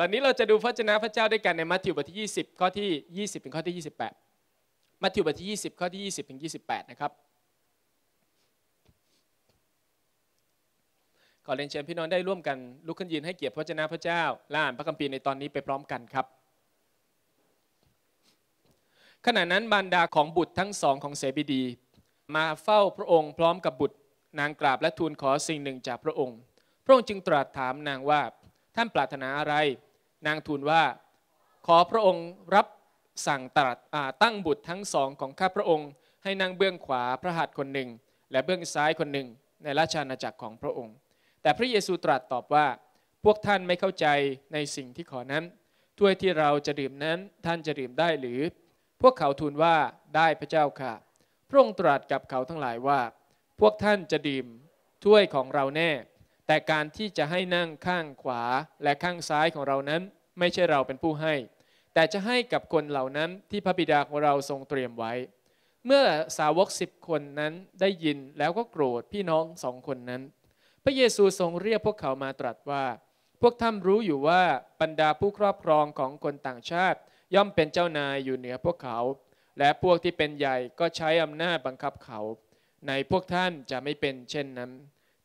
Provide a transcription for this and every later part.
วันนี้เราจะดูพระชนะพระเจ้าด้วยกันในมัทธิวบทที่ 20 ข้อที่ 20 ถึงข้อที่ 28 มัทธิวบทที่ 20 ข้อที่ 20 ถึง 28 นะครับ ขอเรียนเชิญพี่น้องได้ร่วมกันลุกขึ้นยืนให้เกียรติพระชนะพระเจ้าล่านพระคัมภีร์ในตอนนี้ไปพร้อมกันครับ ขณะนั้นบรรดาของบุตรทั้งสองของเสบีดี มาเฝ้าพระองค์พร้อมกับบุตรนางกราบและทูลขอสิ่งหนึ่งจากพระองค์ พระองค์จึงตรัสถามนางว่าท่านปรารถนาอะไรนางทูลว่า ขอพระองค์รับสั่งตรัสตั้งบุตรทั้งสองของข้าพระองค์ ให้นั่งเบื้องขวาพระหัตถ์คนหนึ่งและเบื้องซ้ายคนหนึ่งในราชอาณาจักรของพระองค์ แต่พระเยซูตรัสตอบว่า พวกท่านไม่เข้าใจในสิ่งที่ขอนั้นถ้วยที่เราจะดื่มนั้นท่านจะดื่มได้หรือ พวกเขาทูลว่าได้พระเจ้าค่ะพระองค์ตรัสกับเขาทั้งหลายว่า พวกท่านจะดื่มถ้วยของเราแน่แต่การที่จะให้นั่งข้างขวาและข้างซ้ายของเรานั้นไม่ใช่เราเป็นผู้ให้ แต่จะให้กับคนเหล่านั้นที่พระบิดาของเราทรงเตรียมไว้ เมื่อสาวกสิบคนนั้นได้ยินแล้วก็โกรธพี่น้องสองคนนั้น พระเยซูทรงเรียกพวกเขามาตรัสว่า พวกท่านรู้อยู่ว่าบรรดาผู้ครอบครองของคนต่างชาติ ย่อมเป็นเจ้านายอยู่เหนือพวกเขา และพวกที่เป็นใหญ่ก็ใช้อำนาจบังคับเขา ในพวกท่านจะไม่เป็นเช่นนั้น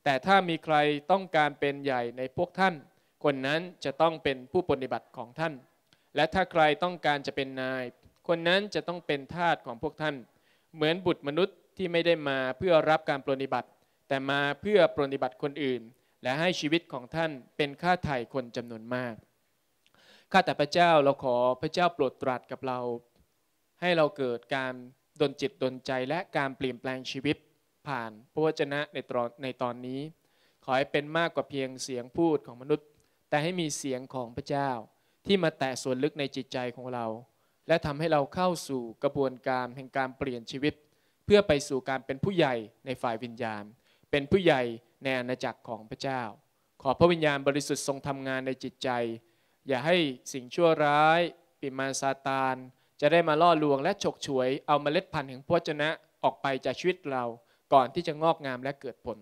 แต่ถ้ามีใครต้องการเป็นใหญ่ในพวกท่านคนนั้นจะต้องเป็นผู้ปฏิบัติของท่าน และถ้าใครต้องการจะเป็นนาย คนนั้นจะต้องเป็นทาสของพวกท่าน เหมือนบุตรมนุษย์ที่ไม่ได้มาเพื่อรับการปฏิบัติ แต่มาเพื่อปฏิบัติคนอื่น และให้ชีวิตของท่านเป็นค่าไถ่คนจำนวนมาก ข้าแต่พระเจ้าเราขอพระเจ้าโปรดตรัสกับเรา ให้เราเกิดการดนจิตดนใจและการเปลี่ยนแปลงชีวิตผ่านพระวจนะในตอนในตอนนี้ ขอให้เป็นมากกว่าเพียงเสียงพูดของมนุษย์แต่ให้มีเสียงของพระเจ้าที่มาแตะส่วนลึกในจิตใจของเรา และทำให้เราเข้าสู่กระบวนการแห่งการเปลี่ยนชีวิต เพื่อไปสู่การเป็นผู้ใหญ่ในฝ่ายวิญญาณ เป็นผู้ใหญ่ ในอาณาจักรของพระเจ้า ขอพระวิญญาณบริสุทธิ์ทรงทำงานในจิตใจ อย่าให้สิ่งชั่วร้ายปิมาซาตานจะได้มาล่อลวง และฉกฉวยเอาเมล็ดพันธุ์แห่งพระชนะออกไปจากชีวิตเราก่อนที่จะงอกงามและเกิดผล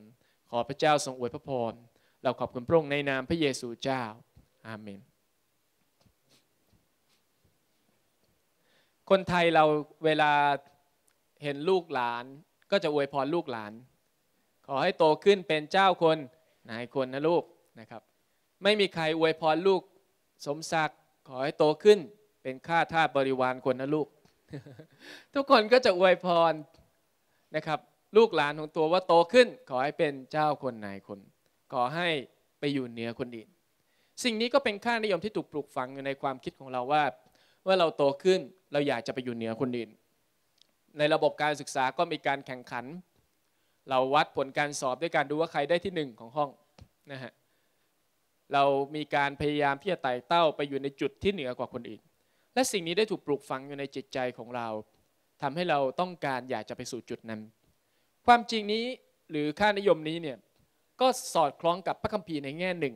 ขอพระเจ้าทรงอวยพระพรเราขอบคุณพระองค์ในนามพระเยซูเจ้า อาเมน คนไทยเราเวลาเห็นลูกหลานก็จะอวยพรลูกหลาน ขอให้โตขึ้นเป็นเจ้าคนนายคนนะลูกนะครับ ไม่มีใครอวยพรลูกสมศักดิ์ขอให้โตขึ้นเป็นข้าทาสบริวารคนนะลูก ทุกคนก็จะอวยพรนะครับ ลูกหลานของตัวว่าโตขึ้นขอให้เป็นเจ้าคนนายคนขอให้ไปอยู่เหนือคนอื่น สิ่งนี้ก็เป็นค่านิยมที่ถูกปลูกฝังอยู่ในความคิดของเราว่า เมื่อเราโตขึ้นเราอยากจะไปอยู่เหนือคนอื่น ในระบบการศึกษาก็มีการแข่งขัน เราวัดผลการสอบด้วยการดูว่าใครได้ที่หนึ่งของห้องนะฮะ เรามีการพยายามที่จะไต่เต้าไปอยู่ในจุดที่เหนือกว่าคนอื่น และสิ่งนี้ได้ถูกปลูกฝังอยู่ในจิตใจของเรา ทำให้เราต้องการอยากจะไปสู่จุดนั้น ความจริงนี้หรือค่านิยมนี้เนี่ยก็สอดคล้องกับพระคัมภีร์ในแง่หนึ่ง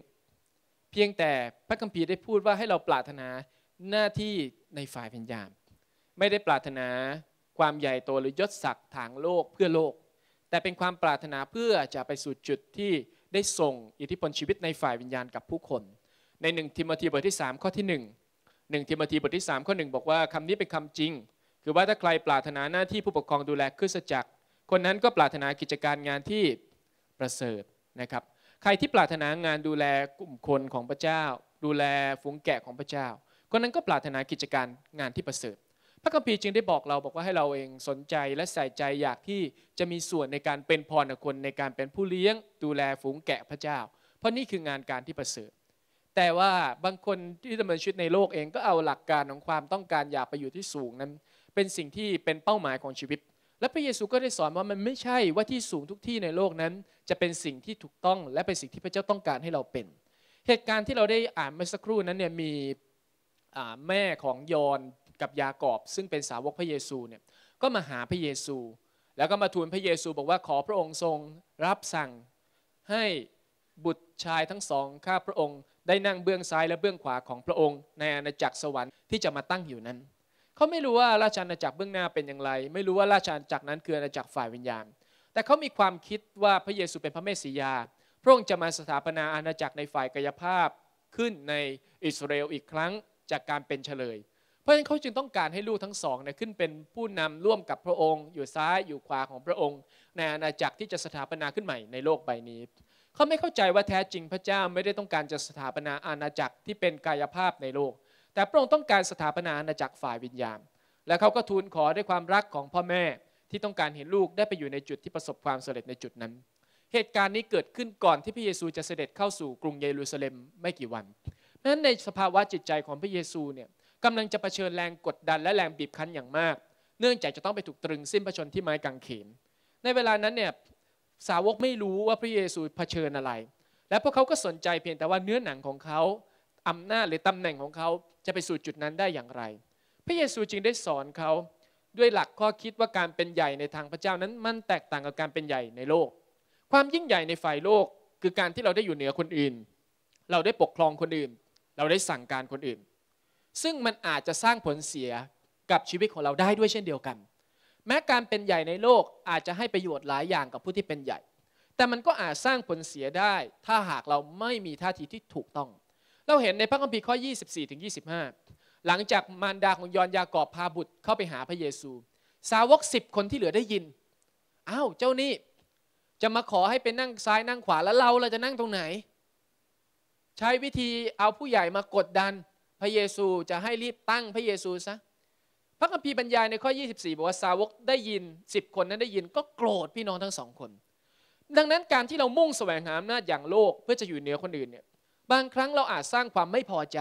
เพียงแต่พระคัมภีร์ได้พูดว่าให้เราปรารถนาหน้าที่ในฝ่ายวิญญาณ ไม่ได้ปรารถนาความใหญ่โตหรือยศศักดิ์ทางโลกเพื่อโลก แต่เป็นความปรารถนาเพื่อจะไปสู่จุดที่ได้ส่งอิทธิพลชีวิตในฝ่ายวิญญาณกับผู้คน ในหนึ่งทิโมธีบทที่3ข้อที่1 1ทิโมธีบทที่3ข้อ1บอกว่าคำนี้เป็นคำจริง คือว่าถ้าใครปรารถนาหน้าที่ผู้ปกครองดูแลคริสตจักร คนนั้นก็ปรารถนากิจการงานที่ประเสริฐนะครับใครที่ปรารถนางานดูแลกลุ่มคนของพระเจ้า ดูแลฝูงแกะของพระเจ้าคนนั้นก็ปรารถนากิจการงานที่ประเสริฐ พระคัมภีร์จึงได้บอกเราบอกว่าให้เราเองสนใจ และใส่ใจอยากที่จะมีส่วนในการเป็นพรกับคนในการเป็นผู้เลี้ยง ดูแลฝูงแกะพระเจ้า เพราะนี่คืองานการที่ประเสริฐ แต่ว่าบางคนที่ดำเนินชีวิตในโลกเองก็เอาหลักการของความต้องการอยากไปอยู่ที่สูงนั้น เป็นสิ่งที่เป็นเป้าหมายของชีวิตและพระเยซูก็ได้สอนว่ามันไม่ใช่ว่าที่สูงทุกที่ในโลกนั้นจะเป็นสิ่งที่ถูกต้องและเป็นสิ่งที่พระเจ้าต้องการให้เราเป็น เหตุการณ์ที่เราได้อ่านเมื่อสักครู่นั้นเนี่ยมีแม่ของยอนกับยากอบซึ่งเป็นสาวกพระเยซูเนี่ยก็มาหาพระเยซู แล้วก็มาทูลพระเยซูบอกว่าขอพระองค์ทรงรับสั่งให้บุตรชายทั้งสอง ข้าพระองค์ ได้นั่งเบื้องซ้ายและเบื้องขวาของพระองค์ ในอาณาจักรสวรรค์ที่จะมาตั้งอยู่นั้นเขาไม่รู้ว่าราชอาณาจักรเบื้องหน้าเป็นอย่างไร ไม่รู้ว่าราชอาณาจักรนั้นคืออาณาจักรฝ่ายวิญญาณ แต่เขามีความคิดว่าพระเยซูเป็นพระเมสสิยา พระองค์จะมาสถาปนาอาณาจักรในฝ่ายกายภาพขึ้นในอิสราเอลอีกครั้งจากการเป็นเฉลย เพราะฉะนั้นเขาจึงต้องการให้ลูกทั้งสองเนี่ยขึ้นเป็นผู้นำร่วมกับพระองค์ อยู่ซ้ายอยู่ขวาของพระองค์ ในอาณาจักรที่จะสถาปนาขึ้นใหม่ในโลกใบนี้ เขาไม่เข้าใจว่าแท้จริงพระเจ้าไม่ได้ต้องการจะสถาปนาอาณาจักรที่เป็นกายภาพในโลกแต่พระองค์ต้องการสถาปนาอาณาจักรฝ่ายวิญญาณ และเขาก็ทูลขอด้วยความรักของพ่อแม่ที่ต้องการเห็นลูกได้ไปอยู่ในจุดที่ประสบความสำเร็จในจุดนั้น เหตุการณ์นี้เกิดขึ้นก่อนที่พระเยซูจะเสด็จเข้าสู่กรุงเยรูซาเล็มไม่กี่วันนั้นในสภาวะจิตใจของพระเยซูเนี่ยกำลังจะะเผชิญแรงกดดันและแรงบีบคั้นอย่างมาก เนื่องจากจะต้องไปถูกตรึงสิ้นพระชนที่ไม้กางเขน ในเวลานั้นเนี่ยสาวกไม่รู้ว่าพระเยซูเผชิญอะไร และพวกเขา ก็สนใจ เพียงแต่ว่าเนื้อหนังของเขาอำนาจหรือตำแหน่งของเขาจะไปสู่จุดนั้นได้อย่างไร พระเยซูจึงได้สอนเขาด้วยหลักข้อคิดว่าการเป็นใหญ่ในทางพระเจ้านั้นมันแตกต่างกับการเป็นใหญ่ในโลก ความยิ่งใหญ่ในฝ่ายโลก คือการที่เราได้อยู่เหนือคนอื่น เราได้ปกครองคนอื่น เราได้สั่งการคนอื่น ซึ่งมันอาจจะสร้างผลเสียกับชีวิตของเราได้ด้วยเช่นเดียวกัน แม้การเป็นใหญ่ในโลกอาจจะให้ประโยชน์หลายอย่างกับผู้ที่เป็นใหญ่ แต่มันก็อาจสร้างผลเสียได้ ถ้าหากเราไม่มีท่าทีที่ถูกต้องเราเห็นในพระคัมภีร์ข้อ 24ถึง25 หลังจากมารดาของยอนยากอบพาบุตรเข้าไปหาพระเยซู สาวกสิบคนที่เหลือได้ยินอ้าวเจ้านี่ จะมาขอให้เป็นนั่งซ้ายนั่งขวาแล้วเราเราจะนั่งตรงไหน ใช้วิธีเอาผู้ใหญ่มากดดันพระเยซูจะให้รีบตั้งพระเยซูซะ พระคัมภีร์บรรยายในข้อ 24 บอกว่าสาวกได้ยิน 10 คนนั้นได้ยินก็โกรธพี่น้องทั้งสองคนดังนั้นการที่เรามุ่งแสวงหาอำนาจอย่างโลกเพื่อจะอยู่เหนือคนอื่นเนี่ยบางครั้งเราอาจสร้างความไม่พอใจ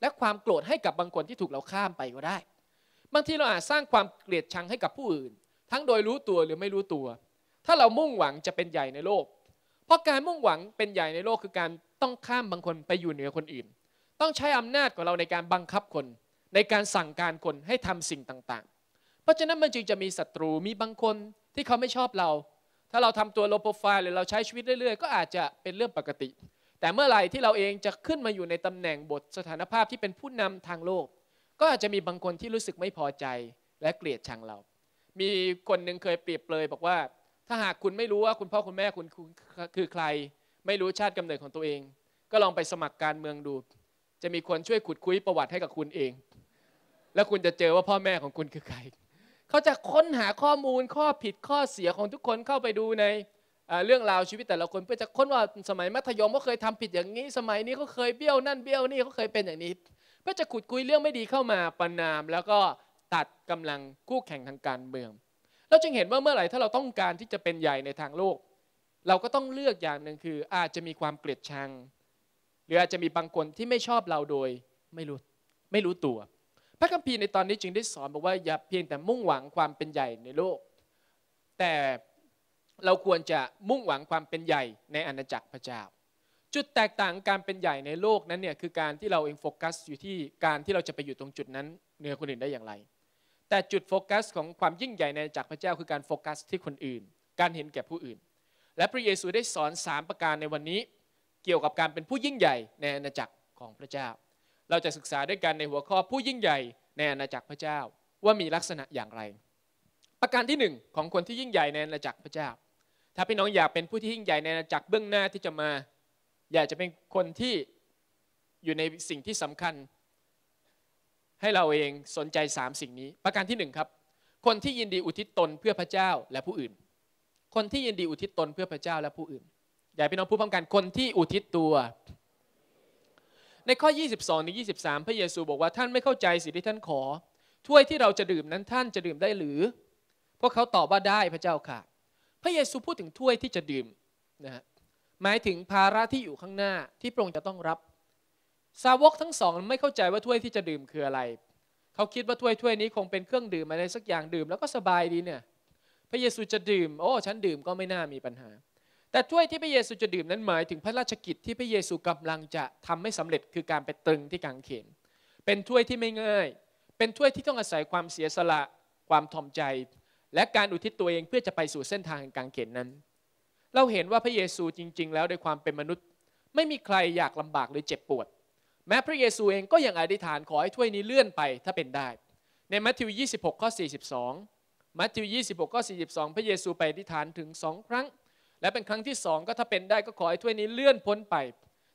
และความโกรธให้กับบางคนที่ถูกเราข้ามไปก็ได้ บางทีเราอาจสร้างความเกลียดชังให้กับผู้อื่น ทั้งโดยรู้ตัวหรือไม่รู้ตัว ถ้าเรามุ่งหวังจะเป็นใหญ่ในโลก เพราะการมุ่งหวังเป็นใหญ่ในโลกคือการต้องข้ามบางคนไปอยู่เหนือคนอื่น ต้องใช้อำนาจของเราในการบังคับคน ในการสั่งการคนให้ทำสิ่งต่างๆ เพราะฉะนั้นมันจึงจะมีศัตรูมีบางคนที่เขาไม่ชอบเรา ถ้าเราทำตัวโลโปรไฟล์หรือเราใช้ชีวิตเรื่อย ๆ ก็อาจจะเป็นเรื่องปกติแต่เมื่อไหร่ที่เราเองจะขึ้นมาอยู่ในตำแหน่งบทสถานภาพที่เป็นผู้นำทางโลก ก็อาจจะมีบางคนที่รู้สึกไม่พอใจและเกลียดชังเรา มีคนหนึ่งเคยเปรียบเลยบอกว่าถ้าหากคุณไม่รู้ว่าคุณพ่อคุณแม่คุณคือใคร ไม่รู้ชาติกำเนิดของตัวเอง ก็ลองไปสมัครการเมืองดู จะมีคนช่วยขุดคุยประวัติให้กับคุณเอง แล้วคุณจะเจอว่าพ่อแม่ของคุณคือใคร เขาจะค้นหาข้อมูลข้อผิดข้อเสียของทุกคนเข้าไปดูในเรื่องราวชีวิตแต่ละคนเพื่อจะค้นว่าสมัยมัธยมก็เคยทำผิดอย่างนี้ สมัยนี้ก็เคยเบี้ยวนั่นเบี้ยวนี่ก็เคยเป็นอย่างนี้เพื่อจะขุดคุยเรื่องไม่ดีเข้ามาประนาม แล้วก็ตัดกำลังคู่แข่งทางการเมือง เราจึงเห็นว่าเมื่อไหร่ถ้าเราต้องการที่จะเป็นใหญ่ในทางโลก เราก็ต้องเลือกอย่างหนึ่งคือ อาจจะมีความเกลียดชัง หรืออาจจะมีบางคนที่ไม่ชอบเราโดยไม่รู้ไม่รู้ตัว พระคัมภีร์ในตอนนี้จึงได้สอนบอกว่าอย่าเพียงแต่มุ่งหวังความเป็นใหญ่ในโลกแต่เราควรจะมุ่งหวังความเป็นใหญ่ในอาณาจักรพระเจ้า จุดแตกต่างการเป็นใหญ่ในโลกนั้นเนี่ยคือการที่เราเองโฟกัส อยู่ที่การที่เราจะไปอยู่ตรงจุดนั้นเหนือคนอื่นได้อย่างไร แต่จุดโฟกัส ของความยิ่งใหญ่ในอาณาจักรพระเจ้า คือการโฟกัสที่คนอื่น การเห็นแก่ผู้อื่น และพระเยซูได้สอน3ประการในวันนี้ เกี่ยวกับการเป็นผู้ยิ่งใหญ่ ในอาณาจักรของพระเจ้า เราจะศึกษาด้วยกันในหัวข้อผู้ยิ่งใหญ่ ในอาณาจักรพระเจ้าว่ามีลักษณะอย่างไร ประการที่1ของคนที่ยิ่งใหญ่ในอาณาจักรพระเจ้าถ้าพี่น้องอยากเป็นผู้ที่ยิ่งใหญ่ในอาณาจักรเบื้องหน้าที่จะมา อยากจะเป็นคนที่อยู่ในสิ่งที่สำคัญ ให้เราเองสนใจสามสิ่งนี้ ประการที่หนึ่งครับ คนที่ยินดีอุทิศตนเพื่อพระเจ้าและผู้อื่น คนที่ยินดีอุทิศตนเพื่อพระเจ้าและผู้อื่นอยากพี่น้องพูดพร้อมกันคนที่อุทิศตัว ในข้อ 22ถึง23 พระเยซู บอกว่าท่านไม่เข้าใจสิ่งที่ท่านขอถ้วยที่เราจะดื่มนั้นท่านจะดื่มได้หรือ พวกเขาตอบว่าได้พระเจ้าค่ะพระเยซูพูดถึงถ้วยที่จะดื่มนะฮะหมายถึงภาระที่อยู่ข้างหน้าที่พระองค์จะต้องรับ สาวกทั้งสองไม่เข้าใจว่าถ้วยที่จะดื่มคืออะไร เขาคิดว่าถ้วยถ้วยนี้คงเป็นเครื่องดื่มอะไรสักอย่างดื่ม แล้วก็สบายดีเนี่ยพระเยซูจะดื่มโอ้ฉันดื่มก็ไม่น่ามีปัญหา แต่ถ้วยที่พระเยซูจะดื่มนั้นหมายถึงพระราชกิจที่พระเยซูกำลังจะทำให้สำเร็จคือการไปตรึงที่กางเขนเป็นถ้วยที่ไม่ง่ายเป็นถ้วยที่ต้องอาศัยความเสียสละความทอมใจและการอุทิศตัวเองเพื่อจะไปสู่เส้นทางกางเขนนั้น เราเห็นว่าพระเยซูจริงๆ แล้ว้วยความเป็นมนุษย์ ไม่มีใครอยากลำบากหรือเจ็บปวด แม้พระเยซูเองก็ยังอธิษฐานขอให้ถ้วยนี้เลื่อนไปถ้าเป็นได้ ในมัทธิว 26ข้อ 42 มัทธิว 26ข้อ 42 พระเยซูไปอธิษฐานถึงสองครั้ง และเป็นครั้งที่สองก็ถ้าเป็นได้ก็ขอให้ถ้วยนี้เลื่อนพ้นไป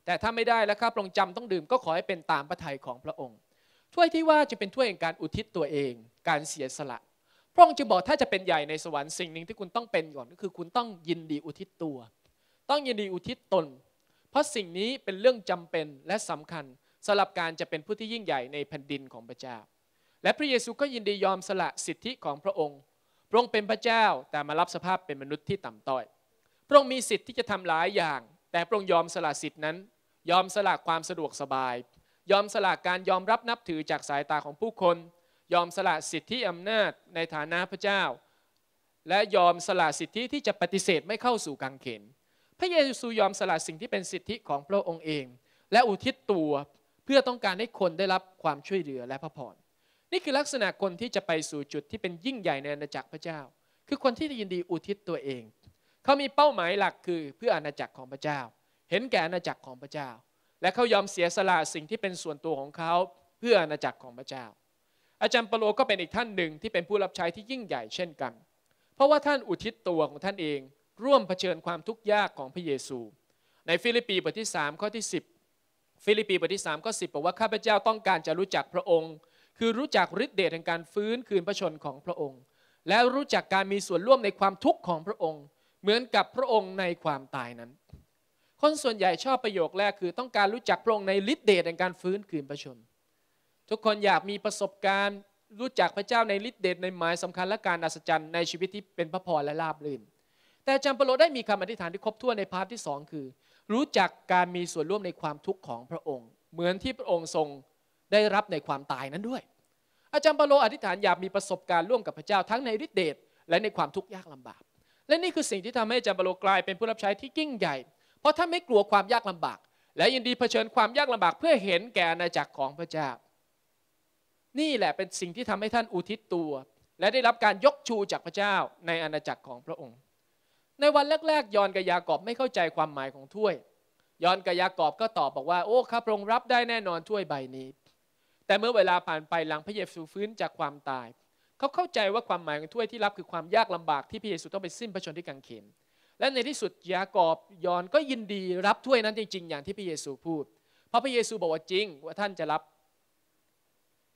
แต่ถ้าไม่ได้แล้วพระองค์จำต้องดื่มก็ขอให้เป็นตามพระทัยของพระองค์ถ้วยที่ว่าจะเป็นถ้วยแห่งการอุทิศตัวเอง การเสียสละพระองค์จึงบอกถ้าจะเป็นใหญ่ในสวรรค์สิ่งหนึ่งที่คุณต้องเป็นก่อนก็คือคุณต้องยินดีอุทิศตัว ต้องยินดีอุทิศตน เพราะสิ่งนี้เป็นเรื่องจำเป็นและสำคัญสำหรับการจะเป็นผู้ที่ยิ่งใหญ่ในแผ่นดินของพระเจ้าและพระเยซูก็ยินดียอมสละสิทธิของพระองค์ พระองค์เป็นพระเจ้าแต่มารับสภาพเป็นมนุษย์ที่ต่ำต้อยพระองค์มีสิทธิ์ที่จะทำหลายอย่าง แต่พระองค์ยอมสละสิทธินั้น ยอมสละความสะดวกสบาย ยอมสละการยอมรับนับถือจากสายตาของผู้คนยอมสละสิทธิอำนาจในฐานะพระเจ้า และยอมสละสิทธิที่จะปฏิเสธไม่เข้าสู่กังเขน พระเยซูยอมสละสิ่งที่เป็นสิทธิของพระองค์เอง และอุทิศตัวเพื่อต้องการให้คนได้รับความช่วยเหลือและพระพร นี่คือลักษณะคนที่จะไปสู่จุดที่เป็นยิ่งใหญ่ในอาณาจักรพระเจ้า คือคนที่ยินดีอุทิศตัวเอง เขามีเป้าหมายหลักคือ เพื่ออาณาจักรของพระเจ้า เห็นแก่อาณาจักรของพระเจ้า และเขายอมเสียสละสิ่งที่เป็นส่วนตัวของเขาเพื่ออาณาจักรของพระเจ้าอาจารย์เปโลก็เป็นอีกท่านหนึ่งที่เป็นผู้รับใช้ที่ยิ่งใหญ่เช่นกัน เพราะว่าท่านอุทิศตัวของท่านเอง ร่วมเผชิญความทุกข์ยากของพระเยซู ในฟิลิปปีบทที่3ข้อที่10 ฟิลิปปีบทที่3ข้อ10บอกว่าข้าพเจ้าต้องการจะรู้จักพระองค์ คือรู้จักฤทธิเดชแห่งการฟื้นคืนพระชนของพระองค์ และรู้จักการมีส่วนร่วมในความทุกข์ของพระองค์ เหมือนกับพระองค์ในความตายนั้น คนส่วนใหญ่ชอบประโยคแรกคือต้องการรู้จักพระองค์ในฤทธิเดชแห่งการฟื้นคืนพระชนทุกคนอยากมีประสบการณ์รู้จักพระเจ้าในฤทธิเดชในหมายสำคัญและการอัศจรรย์ในชีวิตที่เป็นพระพรและลาบลื่น แต่อาจารย์เปโลได้มีคำอธิษฐานที่ครบถ้วนในพาร์ทที่2คือ รู้จักการมีส่วนร่วมในความทุกข์ของพระองค์ เหมือนที่พระองค์ทรงได้รับในความตายนั้นด้วย อาจารย์เปโลอธิษฐานอยากมีประสบการณ์ร่วมกับพระเจ้าทั้งในฤทธิเดชและในความทุกข์ยากลำบาก และนี่คือสิ่งที่ทำให้อาจารย์เปโลกลายเป็นผู้รับใช้ที่ยิ่งใหญ่ เพราะท่านไม่กลัวความยากลำบาก และยินดีเผชิญความยากลำบากเพื่อเห็นแก่อาณาจักรของพระเจ้านี่แหละเป็นสิ่งที่ทำให้ท่านอุทิศตัว และได้รับการยกชูจากพระเจ้าในอาณาจักรของพระองค์ ในวันแรกๆยอนกับยากอบไม่เข้าใจความหมายของถ้วยยอนกับยากอบก็ตอบบอกว่าโอ้ข้าพระองค์รับได้แน่นอนถ้วยใบนี้ แต่เมื่อเวลาผ่านไปหลังพระเยซูฟื้นจากความตาย เขาเข้าใจว่าความหมายของถ้วยที่รับคือความยากลำบาก ที่พระเยซูต้องไปสิ้นพระชนที่กังเขน และในที่สุดยากอบยอนก็ยินดีรับถ้วยนั้นจริงๆ อย่างที่พระเยซูพูดเพราะพระเยซูบอกว่าจริงว่าท่านจะรับ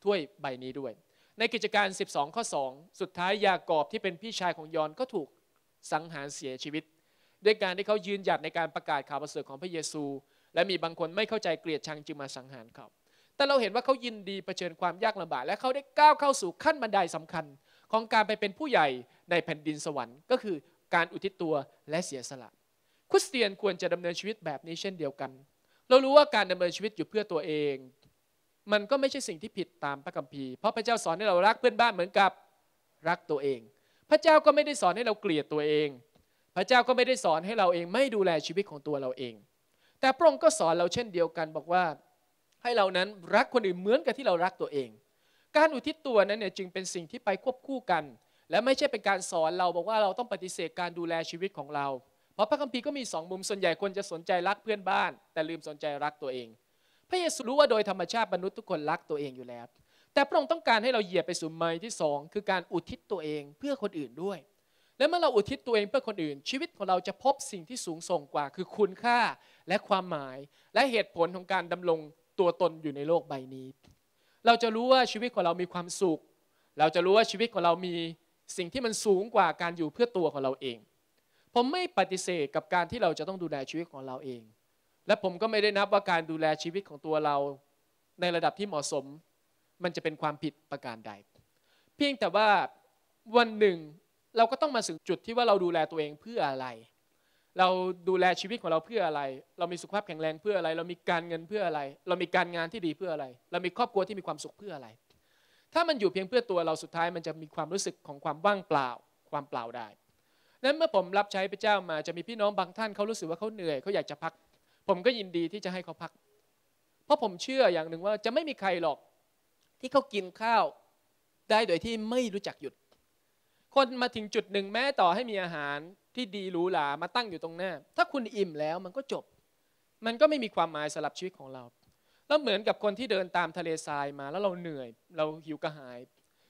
ถ้วยใบนี้ด้วย ในกิจการ 12 ข้อ 2 สุดท้ายยากอบที่เป็นพี่ชายของยอนก็ถูกสังหารเสียชีวิต ด้วยการที่เขายืนหยัดในการประกาศข่าวประเสริฐของพระเยซู และมีบางคนไม่เข้าใจเกลียดชังจึงมาสังหารเขา แต่เราเห็นว่าเขายินดีเผชิญความยากลำบากและเขาได้ก้าวเข้าสู่ขั้นบันไดสำคัญของการไปเป็นผู้ใหญ่ในแผ่นดินสวรรค์ ก็คือการอุทิศตัวและเสียสละ คริสเตียนควรจะดำเนินชีวิตแบบนี้เช่นเดียวกัน เรารู้ว่าการดำเนินชีวิตอยู่เพื่อตัวเองมันก็ไม่ใช่สิ่งที่ผิดตาม พระคัมภีร์ เพราะพระเจ้าสอนให้เรารักเพื่อนบ้านเหมือนกับรักตัวเอง พระเจ้าก็ไม่ได้สอนให้เราเกลียดตัวเอง พระเจ้าก็ไม่ได้สอนให้เราเองไม่ดูแลชีวิตของตัวเราเอง แต่พระองค์ก็สอนเราเช่นเดียวกัน บอกว่าให้เรานั้นรักคนอื่นเหมือนกับที่เรารักตัวเอง การอุทิศตัวนั้นเนี่ยจึงเป็นสิ่งที่ไปควบคู่กัน และไม่ใช่เป็นการสอนเราบอกว่าเราต้องปฏิเสธการดูแลชีวิตของเรา เพราะพระคัมภีร์ก็มีสองมุมส่วนใหญ่คนจะสนใจรักเพื่อนบ้าน แต่ลืมสนใจรักตัวเองพระเยซูรู้ว่าโดยธรรมชาติมนุษย์ทุกคนรักตัวเองอยู่แล้ว แต่พระองค์ต้องการให้เราเหยียบไปสู่ไม้ที่สอง คือการอุทิศตัวเองเพื่อคนอื่นด้วย และเมื่อเราอุทิศตัวเองเพื่อคนอื่น ชีวิตของเราจะพบสิ่งที่สูงส่งกว่า คือคุณค่าและความหมายและเหตุผลของการดำรงตัวตนอยู่ในโลกใบนี้ เราจะรู้ว่าชีวิตของเรามีความสุข เราจะรู้ว่าชีวิตของเรามีสิ่งที่มันสูงกว่าการอยู่เพื่อตัวของเราเอง ผมไม่ปฏิเสธกับการที่เราจะต้องดูแลชีวิตของเราเองและผมก็ไม่ได้นับว่าการดูแลชีวิตของตัวเราในระดับที่เหมาะสม มันจะเป็นความผิดประการใด เพียงแต่ว่าวันหนึ่งเราก็ต้องมาถึงจุดที่ว่าเราดูแลตัวเองเพื่ออะไร เราดูแลชีวิตของเราเพื่ออะไร เรามีสุขภาพแข็งแรงเพื่ออะไร เรามีการเงินเพื่ออะไร เรามีการงานที่ดีเพื่ออะไร เรามีครอบครัวที่มีความสุขเพื่ออะไร ถ้ามันอยู่เพียงเพื่อตัวเราสุดท้ายมันจะมีความรู้สึกของความว่างเปล่าความเปล่าได้ นั้นเมื่อผมรับใช้พระเจ้ามาจะมีพี่น้องบางท่านเขารู้สึกว่าเขาเหนื่อยเขาอยากจะพักผมก็ยินดีที่จะให้เขาพัก เพราะผมเชื่ออย่างหนึ่งว่าจะไม่มีใครหรอกที่เขากินข้าวได้โดยที่ไม่รู้จักหยุด คนมาถึงจุดหนึ่งแม้ต่อให้มีอาหารที่ดีหรูหรามาตั้งอยู่ตรงหน้า ถ้าคุณอิ่มแล้วมันก็จบ มันก็ไม่มีความหมายสำหรับชีวิตของเรา แล้วเหมือนกับคนที่เดินตามทะเลทรายมาแล้วเราเหนื่อย เราหิวกระหาย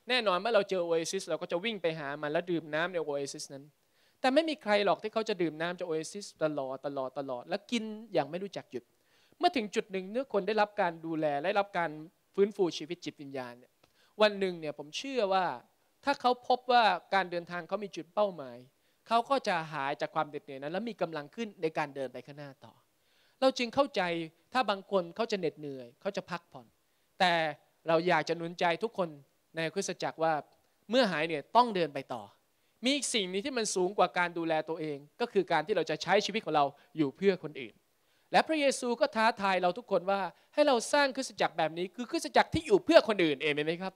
แน่นอนเมื่อเราเจอโอเอซิสเราก็จะวิ่งไปหามันแล้วดื่มน้ำในโอเอซิสนั้นแต่ไม่มีใครหรอกที่เขาจะดื่มน้ำจากโอเอซิสตลอด ตลอด ตลอด และกินอย่างไม่รู้จักหยุด เมื่อถึงจุดหนึ่ง เนื้อคนได้รับการดูแลและรับการฟื้นฟูชีวิตจิตวิญญาณเนี่ย วันหนึ่งเนี่ยผมเชื่อว่าถ้าเขาพบว่าการเดินทางเขามีจุดเป้าหมาย เขาก็จะหายจากความเด็ดเหนื่อยนั้น และมีกำลังขึ้นในการเดินไปข้างหน้าต่อ เราจึงเข้าใจถ้าบางคนเขาจะเหน็ดเหนื่อย เขาจะพักผ่อน แต่เราอยากจะหนุนใจทุกคนในคริสตจักรว่าเมื่อหายเนี่ยต้องเดินไปต่อมีอีกสิ่งนี้ที่มันสูงกว่าการดูแลตัวเองก็คือการที่เราจะใช้ชีวิตของเราอยู่เพื่อคนอื่น และพระเยซูก็ท้าทายเราทุกคนว่าให้เราสร้างคริสตจักรแบบนี้ คือคริสตจักรที่อยู่เพื่อคนอื่น เองไหมครับ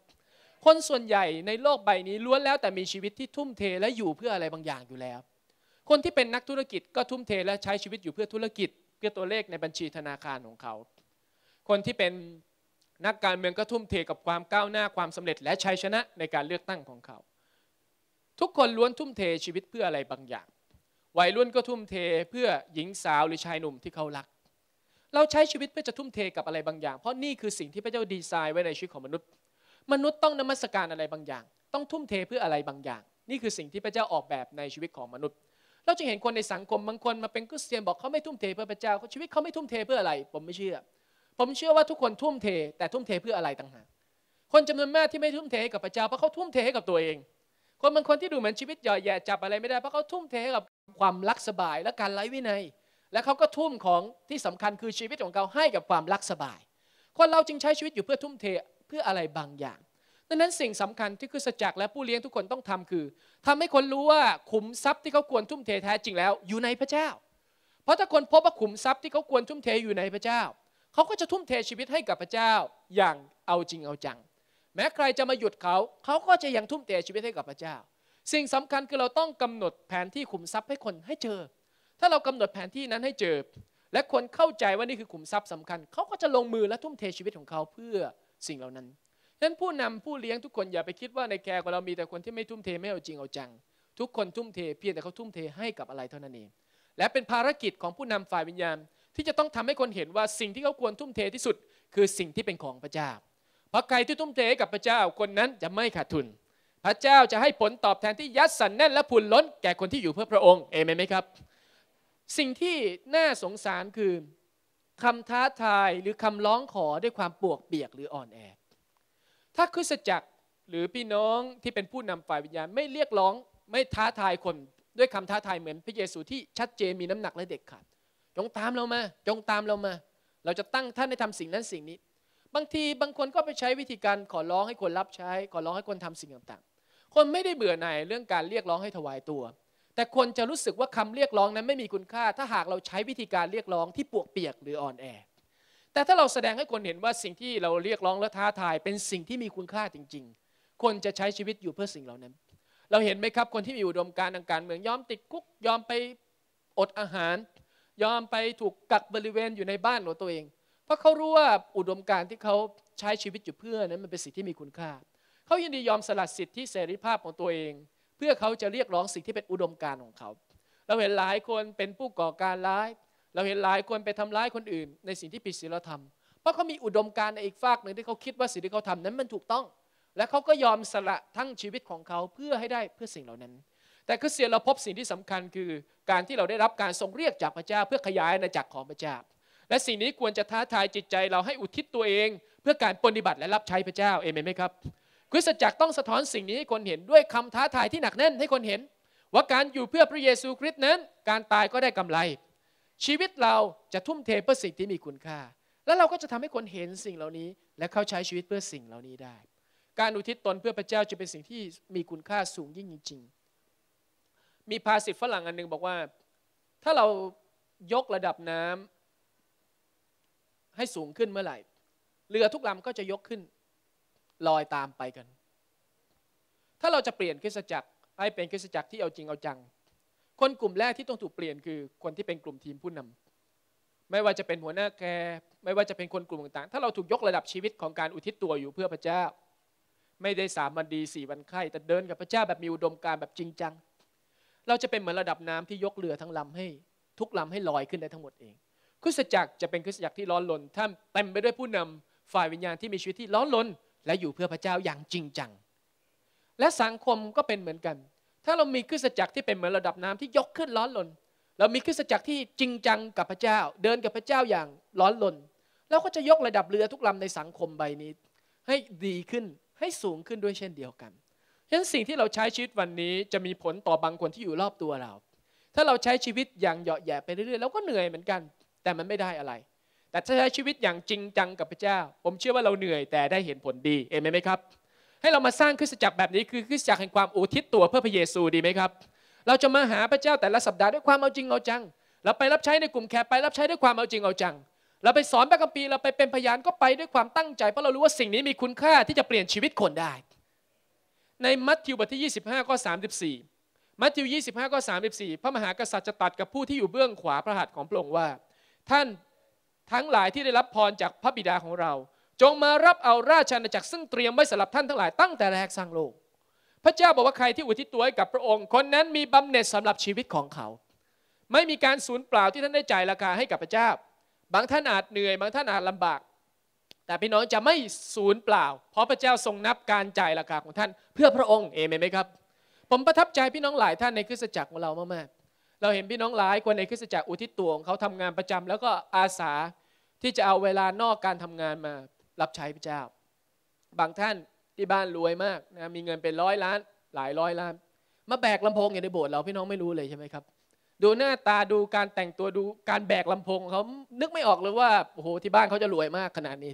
คนส่วนใหญ่ในโลกใบนี้ล้วนแล้วแต่มีชีวิตที่ทุ่มเทและอยู่เพื่ออะไรบางอย่างอยู่แล้ว คนที่เป็นนักธุรกิจก็ทุ่มเทและใช้ชีวิตอยู่เพื่อธุรกิจเพื่อตัวเลขในบัญชีธนาคารของเขา คนที่เป็นนักการเมืองก็ทุ่มเทกับความก้าวหน้าความสำเร็จและชัยชนะในการเลือกตั้งของเขาทุกคนล้วนทุ่มเทชีวิตเพื่ออะไรบางอย่าง วัยรุ่นก็ทุ่มเทเพื่อหญิงสาวหรือชายหนุ่มที่เขารัก เราใช้ชีวิตเพื่อจะ ทุ่มเทกับอะไรบางอย่าง เพราะนี่คือสิ่งที่พระเจ้าดีไซน์ไว้ในชีวิตของมนุษย์ มนุษย์ต้องนมัสการอะไรบางอย่าง ต้องทุ่มเทเพื่ออะไรบางอย่าง นี่คือสิ่งที่พระเจ้าออกแบบในชีวิตของมนุษย์ เราจะเห็นคนในสังคมบางคนมาเป็นคริสเตียนบอกเขาไม่ทุ่มเทเพื่อพระเจ้า ชีวิตเขาไม่ทุ่มเทเพื่ออะไร ผมไม่เชื่อ ผมเชื่อว่าทุกคนทุ่มเท แต่ทุ่มเทเพื่ออะไรต่างหาก คนจำนวนมากที่ไม่ทุ่มเทให้กับพระเจ้าเพราะเขาทุ่มเทให้กับตัวเองคนบางคนที่ดูเหมือนชีวิตหย่อแย่จับอะไรไม่ได้เพราะเขาทุ่มเทกับความรักสบายและการไร้วินัย และเขาก็ทุ่มของที่สำคัญคือชีวิตของเขาให้กับความรักสบายคนเราจึงใช้ชีวิตอยู่เพื่อทุ่มเทเพื่ออะไรบางอย่างดังนั้นสิ่งสำคัญที่คริสตจักรและผู้เลี้ยงทุกคนต้องทำคือ ทำให้คนรู้ว่าขุมทรัพย์ที่เขาควรทุ่มเทแท้จริงแล้วอยู่ในพระเจ้า เพราะถ้าคนพบว่าขุมทรัพย์ที่เขาควรทุ่มเทอยู่ในพระเจ้าเขาก็จะทุ่มเทชีวิตให้กับพระเจ้าอย่างเอาจริงเอาจังแม้ใครจะมาหยุดเขา เขาก็จะยังทุ่มเทชีวิตให้กับพระเจ้า สิ่งสำคัญคือเราต้องกำหนดแผนที่ขุมทรัพย์ให้คนให้เจอถ้าเรากำหนดแผนที่นั้นให้เจอและคนเข้าใจว่านี่คือขุมทรัพย์สำคัญ เขาก็จะลงมือและทุ่มเทชีวิตของเขาเพื่อสิ่งเหล่านั้นฉะนั้นผู้นำผู้เลี้ยง ทุกคนอย่าไปคิดว่าในแครกของเรามีแต่คนที่ไม่ทุ่มเท ไม่เอาจริงเอาจัง ทุกคนทุ่มเทเพียงแต่เขาทุ่มเทให้กับอะไรเท่านั้นเอง และเป็นภารกิจของผู้นำฝ่ายวิญญาณ ที่จะต้องทำให้คนเห็นว่าสิ่งที่เขาควรทุ่มเทที่สุด คือสิ่งที่เป็นของพระเจ้าเพราะใครที่ทุ่มเทกับพระเจ้าคนนั้นจะไม่ขาดทุน พระเจ้าจะให้ผลตอบแทนที่ยัดสันแน่นและผุนล้นแก่คนที่อยู่เพื่อพระองค์ เอเมนไหมครับ สิ่งที่น่าสงสารคือคำท้าทายหรือคำร้องขอด้วยความปวกเปียกหรืออ่อนแอ ถ้าคริสจักรหรือพี่น้องที่เป็นผู้นำฝ่ายวิญญาณไม่เรียกร้องไม่ท้าทายคนด้วยคำท้าทายเหมือนพระเยซูที่ชัดเจนมีน้ำหนักและเด็ดขาด จงตามเรามา จงตามเรามา เราจะตั้งท่านให้ทำสิ่งนั้นสิ่งนี้บางทีบางคนก็ไปใช้วิธีการขอร้องให้คนรับใช้ขอร้องให้คนทำสิ่งต่างๆ คนไม่ได้เบื่อหน่ายเรื่องการเรียกร้องให้ถวายตัว แต่คนจะรู้สึกว่าคำเรียกร้องนั้นไม่มีคุณค่าถ้าหากเราใช้วิธีการเรียกร้องที่ปวกเปียกหรืออ่อนแอ แต่ถ้าเราแสดงให้คนเห็นว่าสิ่งที่เราเรียกร้องและท้าทายเป็นสิ่งที่มีคุณค่าจริงๆคนจะใช้ชีวิตอยู่เพื่อสิ่งเหล่านั้น เราเห็นไหมครับคนที่มีอุดมการทางการเมืองยอมติดคุกยอมไปอดอาหาร ยอมไปถูกกักบริเวณอยู่ในบ้านของตัวเองเพราะเขารู้ว่าอุดมการที่เขาใช้ชีวิตอยู่เพื่อนั้นมันเป็นสิ่งที่มีคุณค่าเขายินดียอมสละสิทธิเสรีภาพของตัวเอง เพื่อเขาจะเรียกร้องสิ่งที่เป็นอุดมการของเขา เราเห็นหลายคนเป็นผู้ก่อการร้าย เราเห็นหลายคนไปทำร้ายคนอื่นในสิ่งที่ผิดศีลธรรมเพราะเขามีอุดมการในอีกฝากหนึ่งที่เขาคิดว่าสิ่งที่เขาทำนั้นมันถูกต้อง และเขาก็ยอมสละทั้งชีวิตของเขาเพื่อให้ได้เพื่อสิ่งเหล่านั้น แต่คริสเตียนเราพบสิ่งที่สำคัญคือการที่เราได้รับการทรงเรียกจากพระเจ้า เพื่อขยายอาณาจักรของพระเจ้าและสิ่งนี้ควรจะท้าทายจิตใจเราให้อุทิศตัวเอง เพื่อการปฏิบัติและรับใช้พระเจ้าเอเมนไหมครับคริสตจักรต้องสะท้อนสิ่งนี้ให้คนเห็นด้วยคำท้าทายที่หนักแน่นให้คนเห็น ว่าการอยู่เพื่อพระเยซูคริสต์นั้นการตายก็ได้กำไร ชีวิตเราจะทุ่มเทเพื่อสิ่งที่มีคุณค่า แล้วเราก็จะทำให้คนเห็นสิ่งเหล่านี้และเข้าใช้ชีวิตเพื่อสิ่งเหล่านี้ได้ การอุทิศตนเพื่อพระเจ้าจะเป็นสิ่งที่มีคุณค่าสูงยิ่งจริงๆมีภาษิตฝรั่งอันนึงบอกว่า ถ้าเรายกระดับน้ำให้สูงขึ้นเมื่อไหร่เรือทุกลำก็จะยกขึ้นลอยตามไปกัน ถ้าเราจะเปลี่ยนคริสตจักร ให้เป็นคริสตจักรที่เอาจริงเอาจัง คนกลุ่มแรกที่ต้องถูกเปลี่ยนคือคนที่เป็นกลุ่มทีมผู้นำ ไม่ว่าจะเป็นหัวหน้าแกไม่ว่าจะเป็นคนกลุ่มต่างๆ ถ้าเราถูกยกระดับชีวิตของการอุทิศตัวอยู่เพื่อพระเจ้า ไม่ได้สามวันดีสี่วันไข้แต่เดินกับพระเจ้าแบบมีอุดมการแบบจริงจัง เราจะเป็นเหมือนระดับน้ำที่ยกเรือทั้งลำให้ทุกลำ ให้ลอยขึ้นได้ทั้งหมดเองคริสตจักรจะเป็นคริสตจักรที่ร้อนรนท่านเต็มไปด้วยผู้นำฝ่ายวิญญาณที่มีชีวิตที่ร้อนรนและอยู่เพื่อพระเจ้าอย่างจริงจัง และสังคมก็เป็นเหมือนกัน ถ้าเรามีคริสตจักรที่เป็นเหมือนระดับน้ำที่ยกขึ้นร้อนรนเรามีคริสตจักรที่จริงจังกับพระเจ้าเดินกับพระเจ้าอย่าง ร้อนรนเราก็จะยกระดับเรือทุกลำในสังคมใบนี้ให้ดีขึ้นให้สูงขึ้นด้วยเช่นเดียวกันฉะนั้นสิ่งที่เราใช้ชีวิตวันนี้จะมีผลต่อบางคนที่อยู่รอบตัวเรา ถ้าเราใช้ชีวิตอย่างเหยาะแยะไปเรื่อยๆเราก็เหนื่อยเหมือนกันแต่มันไม่ได้อะไร แต่ถ้าใช้ชีวิตอย่างจริงจังกับพระเจ้า ผมเชื่อว่าเราเหนื่อยแต่ได้เห็นผลดี เอเมนไหมครับ ให้เรามาสร้างคริสตจักรแบบนี้คือคริสตจักรแห่งความอุทิศตัวเพื่อพระเยซูดีไหมครับ เราจะมาหาพระเจ้าแต่ละสัปดาห์ด้วยความเอาจริงเอาจัง เราไปรับใช้ในกลุ่มแคร์ไปรับใช้ด้วยความเอาจริงเอาจัง เราไปสอนพระคัมภีร์เราไปเป็นพยานก็ไปด้วยความตั้งใจ เพราะเรารู้ว่าสิ่งนี้มีคุณค่าที่จะเปลี่ยนชีวิตคนได้ ในมัทธิวบทที่25ก็34 มัทธิว25ก็34 พระมหากษัตริย์จะตัดกับผู้ที่อยู่เบื้องขวาพระหัตถ์ของพระองค์ว่าท่านทั้งหลายที่ได้รับพรจากพระบิดาของเรา จงมารับเอาราชอาณาจักรซึ่งเตรียมไว้สำหรับท่านทั้งหลายตั้งแต่แรกสร้างโลก พระเจ้าบอกว่าใครที่อุทิศตัวให้กับพระองค์คนนั้นมีบำเหน็จสำหรับชีวิตของเขา ไม่มีการสูญเปล่าที่ท่านได้จ่ายราคาให้กับพระเจ้าบางท่านอาจเหนื่อย บางท่านอาจลำบาก แต่พี่น้องจะไม่สูญเปล่า เพราะพระเจ้าทรงนับการจ่ายราคาของท่านเพื่อพระองค์เอเมนไหมครับ ผมประทับใจพี่น้องหลายท่านในคริสตจักรของเรามากๆเราเห็นพี่น้องหลายคนในคริสตจักรอุทิศตัวของเขาทำงานประจำ แล้วก็อาสาที่จะเอาเวลานอกการทำงานมารับใช้พระเจ้า บางท่านที่บ้านรวยมากนะมีเงินเป็นร้อยล้านหลายร้อยล้านมาแบกลำโพงอยู่ในโบสถ์เราพี่น้องไม่รู้เลยใช่ไหมครับดูหน้าตาดูการแต่งตัวดูการแบกลำโพงเขานึกไม่ออกเลยว่าโอ้โหที่บ้านเขาจะรวยมากขนาดนี้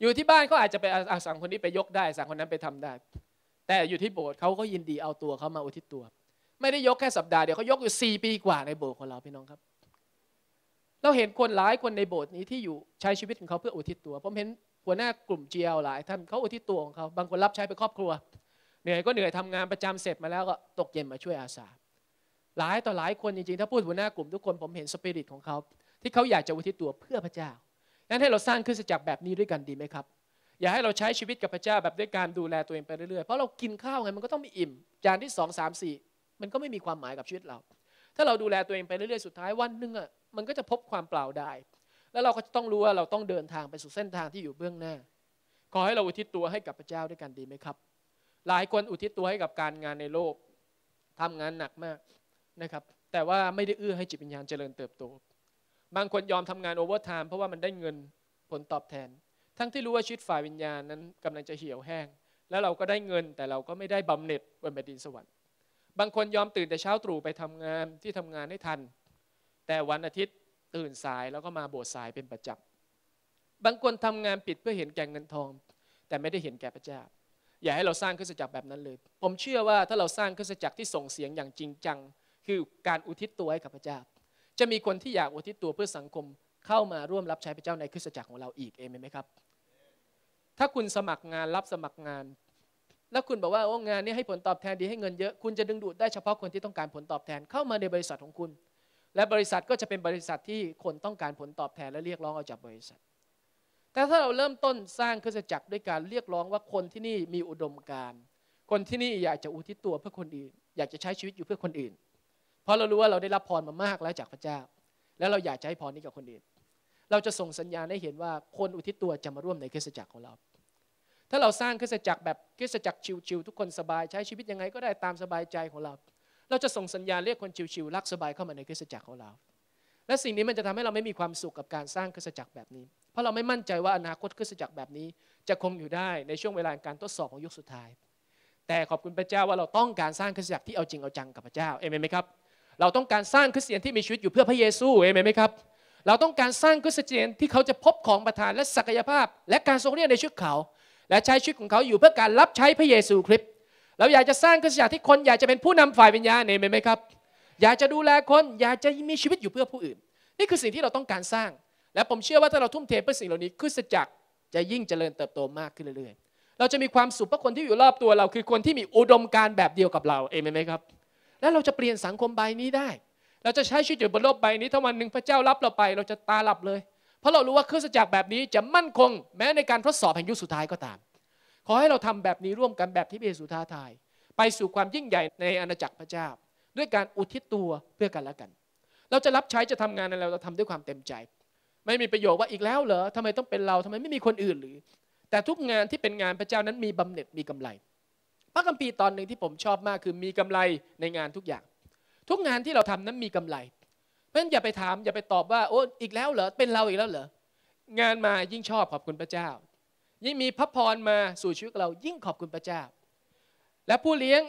อยู่ที่บ้านเขาอาจจะไปสั่งคนนี้ไปยกได้สั่งคนนั้นไปทำได้แต่อยู่ที่โบสถ์เขาก็ยินดีเอาตัวเขามาอุทิศตัวไม่ได้ยกแค่สัปดาห์เดียวเขายกอยู่4ปีกว่าในโบสถ์ของเราพี่น้องครับเราเห็นคนหลายคนในโบสถ์นี้ที่อยู่ใช้ชีวิตของเขาเพื่ออุทิศตัวผมเห็นหัวหน้ากลุ่มเจียวหลาย ท่านเขาอุทิศตัวของเขาบางคนรับใช้ไปครอบครัวเหนื่อยก็เหนื่อยทำงานประจำเสร็จมาแล้วก็ตกเย็นมาช่วยอาสาหลายต่อหลายคนจริงๆถ้าพูดหัวหน้ากลุ่มทุกคน ผมเห็นสปิริตของเขาที่เขาอยากจะอุทิศตัวเพื่อพระเจ้านั้นให้เราสร้างขึ้นจักรแบบนี้ด้วยกันดีไหมครับ อย่าให้เราใช้ชีวิตกับพระเจ้าแบบด้วยการดูแลตัวเองไปเรื่อยๆเพราะเรากินข้าวไงมันก็ต้องมีอิ่ม จานที่สองสามสี่มันก็ไม่มีความหมายกับชีวิตเรา ถ้าเราดูแลตัวเองไปเรื่อยๆ สุดท้ายวันหนึ่งอ่ะ มันก็จะพบความเปล่าได้ แล้วเราก็จะต้องรู้ว่าเราต้องเดินทางไปสู่เส้นทางที่อยู่เบื้องหน้า ขอให้เราอุทิศตัวให้กับพระเจ้าด้วยกันดีไหมครับ หลายคนอุทิศตัวให้กับการงานในโลกทำงานหนักมากนะครับ แต่ว่าไม่ได้เอื้อให้จิตวิญญาณเจริญเติบโต บางคนยอมทำงานโอเวอร์ไทม์เพราะว่ามันได้เงินผลตอบแทน ทั้งที่รู้ว่าชีวิตฝ่ายวิญญาณนั้นกำลังจะเหี่ยวแห้ง แล้วเราก็ได้เงิน แต่เราก็ไม่ได้บำเหน็จบนแผ่นดินสวรรค์บางคนยอมตื่นแต่เช้าตรู่ไปทำงานที่ทำงานให้ทัน แต่วันอาทิตย์ตื่นสายแล้วก็มาโบสถ์สายเป็นประจำบางคนทำงานปิดเพื่อเห็นแก่เงินทอง แต่ไม่ได้เห็นแก่พระเจ้าอย่าให้เราสร้างคร้สจักรแบบนั้นเลย ผมเชื่อว่าถ้าเราสร้างคร้สจักรที่ส่งเสียงอย่างจริงจัง คือการอุทิศตัวให้กับพระเจ้าจะมีคนที่อยากอุทิศตัวเพื่อสังคมเข้ามาร่วมรับใช้พระเจ้าในคร้สจักรของเราอีกเองไหมครับ ถ้าคุณสมัครงานรับสมัครงานแล้วคุณบอกว่าโอ้งานนี้ให้ผลตอบแทนดีให้เงินเยอะคุณจะดึงดูดได้เฉพาะคนที่ต้องการผลตอบแทนเข้ามาในบริษัทของคุณ และบริษัทก็จะเป็นบริษัทที่คนต้องการผลตอบแทนและเรียกร้องเอาจากบริษัท แต่ถ้าเราเริ่มต้นสร้างคริสจักรด้วยการเรียกร้องว่าคนที่นี่มีอุดมการณ์คนที่นี่อยากจะอุทิศตัวเพื่อคนอื่นอยากจะใช้ชีวิตอยู่เพื่อคนอื่น เพราะเรารู้ว่าเราได้รับพรมามากแล้วจากพระเจ้า แล้วเราอยากจะให้พรนี้กับคนอื่นเราจะส่งสัญญาณให้เห็นว่าคนอุทิศตัวจะมาร่วมในคริสจักรของเราถ้าเราสร้างคริสตจักรแบบคริสตจักรชิวๆทุกคนสบาย ใช้ชีวิตยังไงก็ได้ตามสบายใจของเราเราจะส่งสัญญาณเรียกคนชิวๆรักสบายเข้ามาในคริสตจักรของเรา และสิ่งนี้มันจะทำให้เราไม่มีความสุขกับการสร้างคริสตจักรแบบนี้ เพราะเราไม่มั่นใจว่าอนาคตคริสตจักรแบบนี้ จะคงอยู่ได้ในช่วงเวลาการทดสอบของยุคสุดท้ายแต่ขอบคุณพระเจ้าว่าเราต้องการสร้างคริสตจักรที่เอาจริงเอาจังกับพระเจ้าเอเมนไหมครับ เราต้องการสร้างคริสเตียนที่มีชีวิตอยู่เพื่อพระเยซูเอเมนไหมครับ เราต้องการสร้างคริสเตียนที่เขาจะพบของประทานและศักยภาพและการทรงเรียกในชีวิตเขาและใช้ชีวิตของเขาอยู่เพื่อการรับใช้พระเยซูคริสต์เราอยากจะสร้างคริสตจักรที่คนอยากจะเป็นผู้นำฝ่ายวิญญาณเองไหมครับ อยากจะดูแลคนอยากจะมีชีวิตอยู่เพื่อผู้อื่น นี่คือสิ่งที่เราต้องการสร้าง และผมเชื่อว่าถ้าเราทุ่มเทเพื่อสิ่งเหล่านี้คริสตจักรจะยิ่งเจริญเติบโตมากขึ้นเรื่อยๆ เราจะมีความสุขเพราะคนที่อยู่รอบตัวเราคือคนที่มีอุดมการแบบเดียวกับเราเองไหมครับ แล้วเราจะเปลี่ยนสังคมใบนี้ได้ เราจะใช้ชีวิตอยู่บนโลกใบนี้ถ้าวันหนึ่งพระเจ้ารับเราไป เราจะตาหลับเลยราะเรารู้ว่าคริสตจักรแบบนี้จะมั่นคง แม้ในการทดสอบแห่งยุคสุดท้ายก็ตาม ขอให้เราทำแบบนี้ ร่วมกันแบบที่พระเยซูท้าทายไปสู่ความยิ่งใหญ่ในอาณาจักรพระเจ้า ด้วยการอุทิศตัวเพื่อกันและกัน เราจะรับใช้จะทำงานอะไรเราทำด้วยความเต็มใจ ไม่มีประโยชน์ว่าอีกแล้ว เหรอทำไมต้องเป็นเราทำไมไม่มีคนอื่นหรือ แต่ทุกงานที่เป็นงานพระเจ้านั้นมีบำเหน็จมีกำไร พระคัมภีร์ตอนหนึ่งที่ผมชอบมากคือมีกำไรในงานทุกอย่าง ทุกงานที่เราทำนั้นมีกำไรราะฉะนั้นอย่าไปถามอย่าไปตอบว่าโอ้ อีกแล้วเหรอเป็นเราอีกแล้วเหรองานมายิ่งชอบขอบคุณพระเจ้ายิ่งมีพระพรมาสู่ชีวิตเรา ยิ่งขอบคุณพระเจ้า และผู้เลี้ยง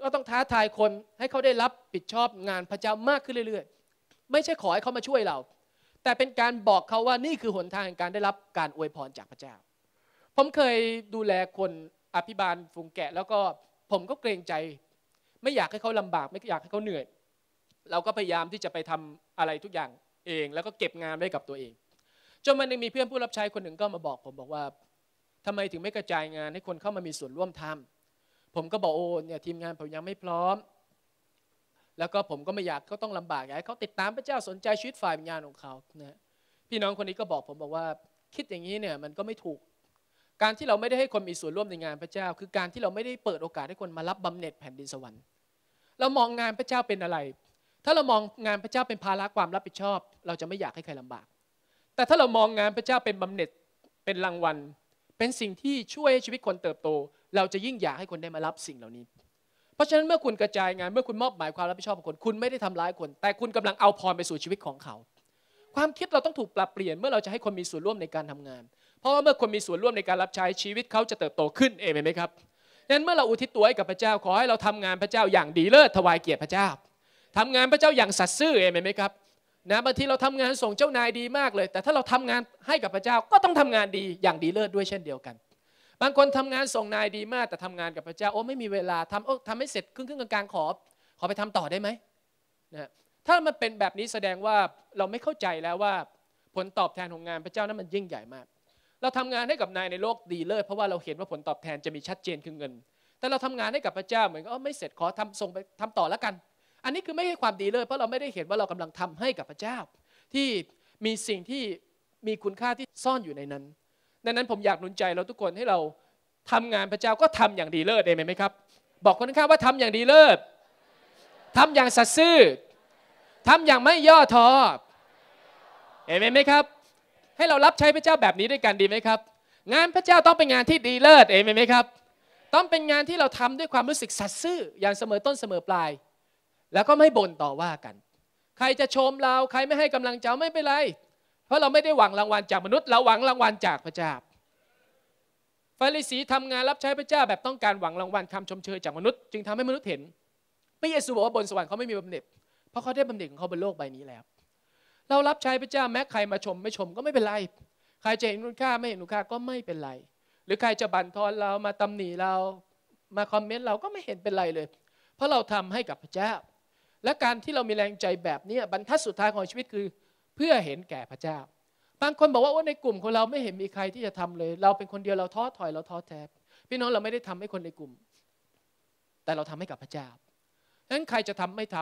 ก็ต้องท้าทายคนให้เขาได้รับผิดชอบงานพระเจ้ามากขึ้นเรื่อย ๆ ไม่ใช่ขอให้เขามาช่วยเรา แต่เป็นการบอกเขาว่านี่คือหนทางการได้รับการอวยพรจากพระเจ้าผมเคยดูแลคนอภิบาลฝูงแกะแล้วก็ผมก็เกรงใจ ไม่อยากให้เขาลำบากไม่อยากให้เขาเหนื่อยเราก็พยายามที่จะไปทำอะไรทุกอย่างเอง แล้วก็เก็บงานไว้กับตัวเองจนมันยังมีเพื่อนผู้รับใช้คนหนึ่งก็มาบอกผมบอกว่า ทำไมถึงไม่กระจายงานให้คนเข้ามามีส่วนร่วมทำ ผมก็บอกโอ้เนี่ยทีมงานผมยังไม่พร้อม แล้วก็ผมก็ไม่อยากเขาต้องลำบากอยากเขาติดตามพระเจ้าสนใจชีวิตฝ่ายวิญญาณของเขานะพี่น้องคนนี้ก็บอกผมบอกว่าคิดอย่างนี้เนี่ยมันก็ไม่ถูก การที่เราไม่ได้ให้คนมีส่วนร่วมในงานพระเจ้า คือการที่เราไม่ได้เปิดโอกาสให้คนมารับบำเหน็จแผ่นดินสวรรค์เรามองงานพระเจ้าเป็นอะไรถ้าเรามองงานพระเจ้าเป็นภาระความรับผิดชอบ เราจะไม่อยากให้ใครลำบาก แต่ถ้าเรามองงานพระเจ้าเป็นบำเหน็จเป็นรางวัล เป็นสิ่งที่ช่วยให้ชีวิตคนเติบโต เราจะยิ่งอยากให้คนได้มารับสิ่งเหล่านี้ เพราะฉะนั้นเมื่อคุณกระจายงานเมื่อคุณมอบหมายความรับผิดชอบของคน คุณไม่ได้ทำร้ายคน แต่คุณกำลังเอาพรไปสู่ชีวิตของเขา ความคิดเราต้องถูกปรับเปลี่ยนเมื่อเราจะให้คนมีส่วนร่วมในการทำงาน เพราะว่าเมื่อคนมีส่วนร่วมในการรับใช้ชีวิตเขาจะเติบโตขึ้นเองไหมครับดังนั้นเมื่อเราอุทิศตัวให้กับพระเจ้าขอให้เราทำงานพระเจ้าอย่างดีเลิศถวายเกียรติพระเจ้าทำงานพระเจ้าอย่างสัตย์ซื่อเองไหมครับนะบางทีเราทำงานส่งเจ้านายดีมากเลย แต่ถ้าเราทำงานให้กับพระเจ้าก็ต้องทำงานดีอย่างดีเลิศด้วยเช่นเดียวกัน บางคนทำงานส่งนายดีมาก แต่ทำงานกับพระเจ้าโอ้ไม่มีเวลาทำโอ้ทำให้เสร็จครึ่งครึ่งกลางๆขอขอไปทำต่อได้ไหมนะถ้ามันเป็นแบบนี้แสดงว่าเราไม่เข้าใจแล้วว่าผลตอบแทนของงานพระเจ้านั้นมันยิ่งใหญ่มาก เราทำงานให้กับนายในโลกดีเลิศเพราะว่าเราเห็นว่าผลตอบแทนจะมีชัดเจนคือเงิน แต่เราทำงานให้กับพระเจ้าเหมือนก็ไม่เสร็จขอทำส่งไปทำต่อแล้วกันอันนี้คือไม่ใช่ความดีเลิศเพราะเราไม่ได้เห็นว่าเรากำลังทำให้กับพระเจ้า ที่มีสิ่งที่มีคุณค่าที่ซ่อนอยู่ในนั้น ดังนั้นผมอยากหนุนใจเราทุกคนให้เราทำงานพระเจ้าก็ทำอย่างดีเลิศได้ไหมครับ บอกคนข้างว่าทำอย่างดีเลิศทำอย่างสัตย์ซื่อทำอย่างไม่ย่อท้อเห็นไหมครับ ให้เรารับใช้พระเจ้าแบบนี้ด้วยกันดีไหมครับ งานพระเจ้าต้องเป็นงานที่ดีเลิศเองไหมครับต้องเป็นงานที่เราทำด้วยความรู้สึกสัตย์ซื่ออย่างเสมอต้นเสมอปลายแล้วก็ไม่บ่นต่อว่ากัน ใครจะชมเรา ใครไม่ให้กำลังใจไม่เป็นไร เพราะเราไม่ได้หวังรางวัลจากมนุษย์เราหวังรางวัลจากพระเจ้าฟาริสีทำงานรับใช้พระเจ้าแบบต้องการหวังรางวัลคำชมเชยจากมนุษย์จึงทำให้มนุษย์เห็นพระเยซูบอกว่าบนสวรรค์เขาไม่มีบำเหน็จเพราะเขาได้บำเหน็จของเขาบนโลกใบนี้แล้ว เรารับใช้พระเจ้าแม้ใครมาชมไม่ชมก็ไม่เป็นไร ใครจะเห็นคุณค่าไม่เห็นคุณค่าก็ไม่เป็นไร หรือใครจะบั่นทอนเรา มาตำหนิเรา มาคอมเมนต์เราก็ไม่เห็นเป็นไรเลย เพราะเราทำให้กับพระเจ้าและการที่เรามีแรงใจแบบนี้บรรทัดสุดท้ายของชีวิตคือเพื่อเห็นแก่พระเจ้า บางคนบอกว่าในกลุ่มของเราไม่เห็นมีใครที่จะทำเลย เราเป็นคนเดียวเราท้อถอย เราท้อแท้พี่น้องเราไม่ได้ทำให้คนในกลุ่ม แต่เราทำให้กับพระเจ้าดังนั้นใครจะทำไม่ท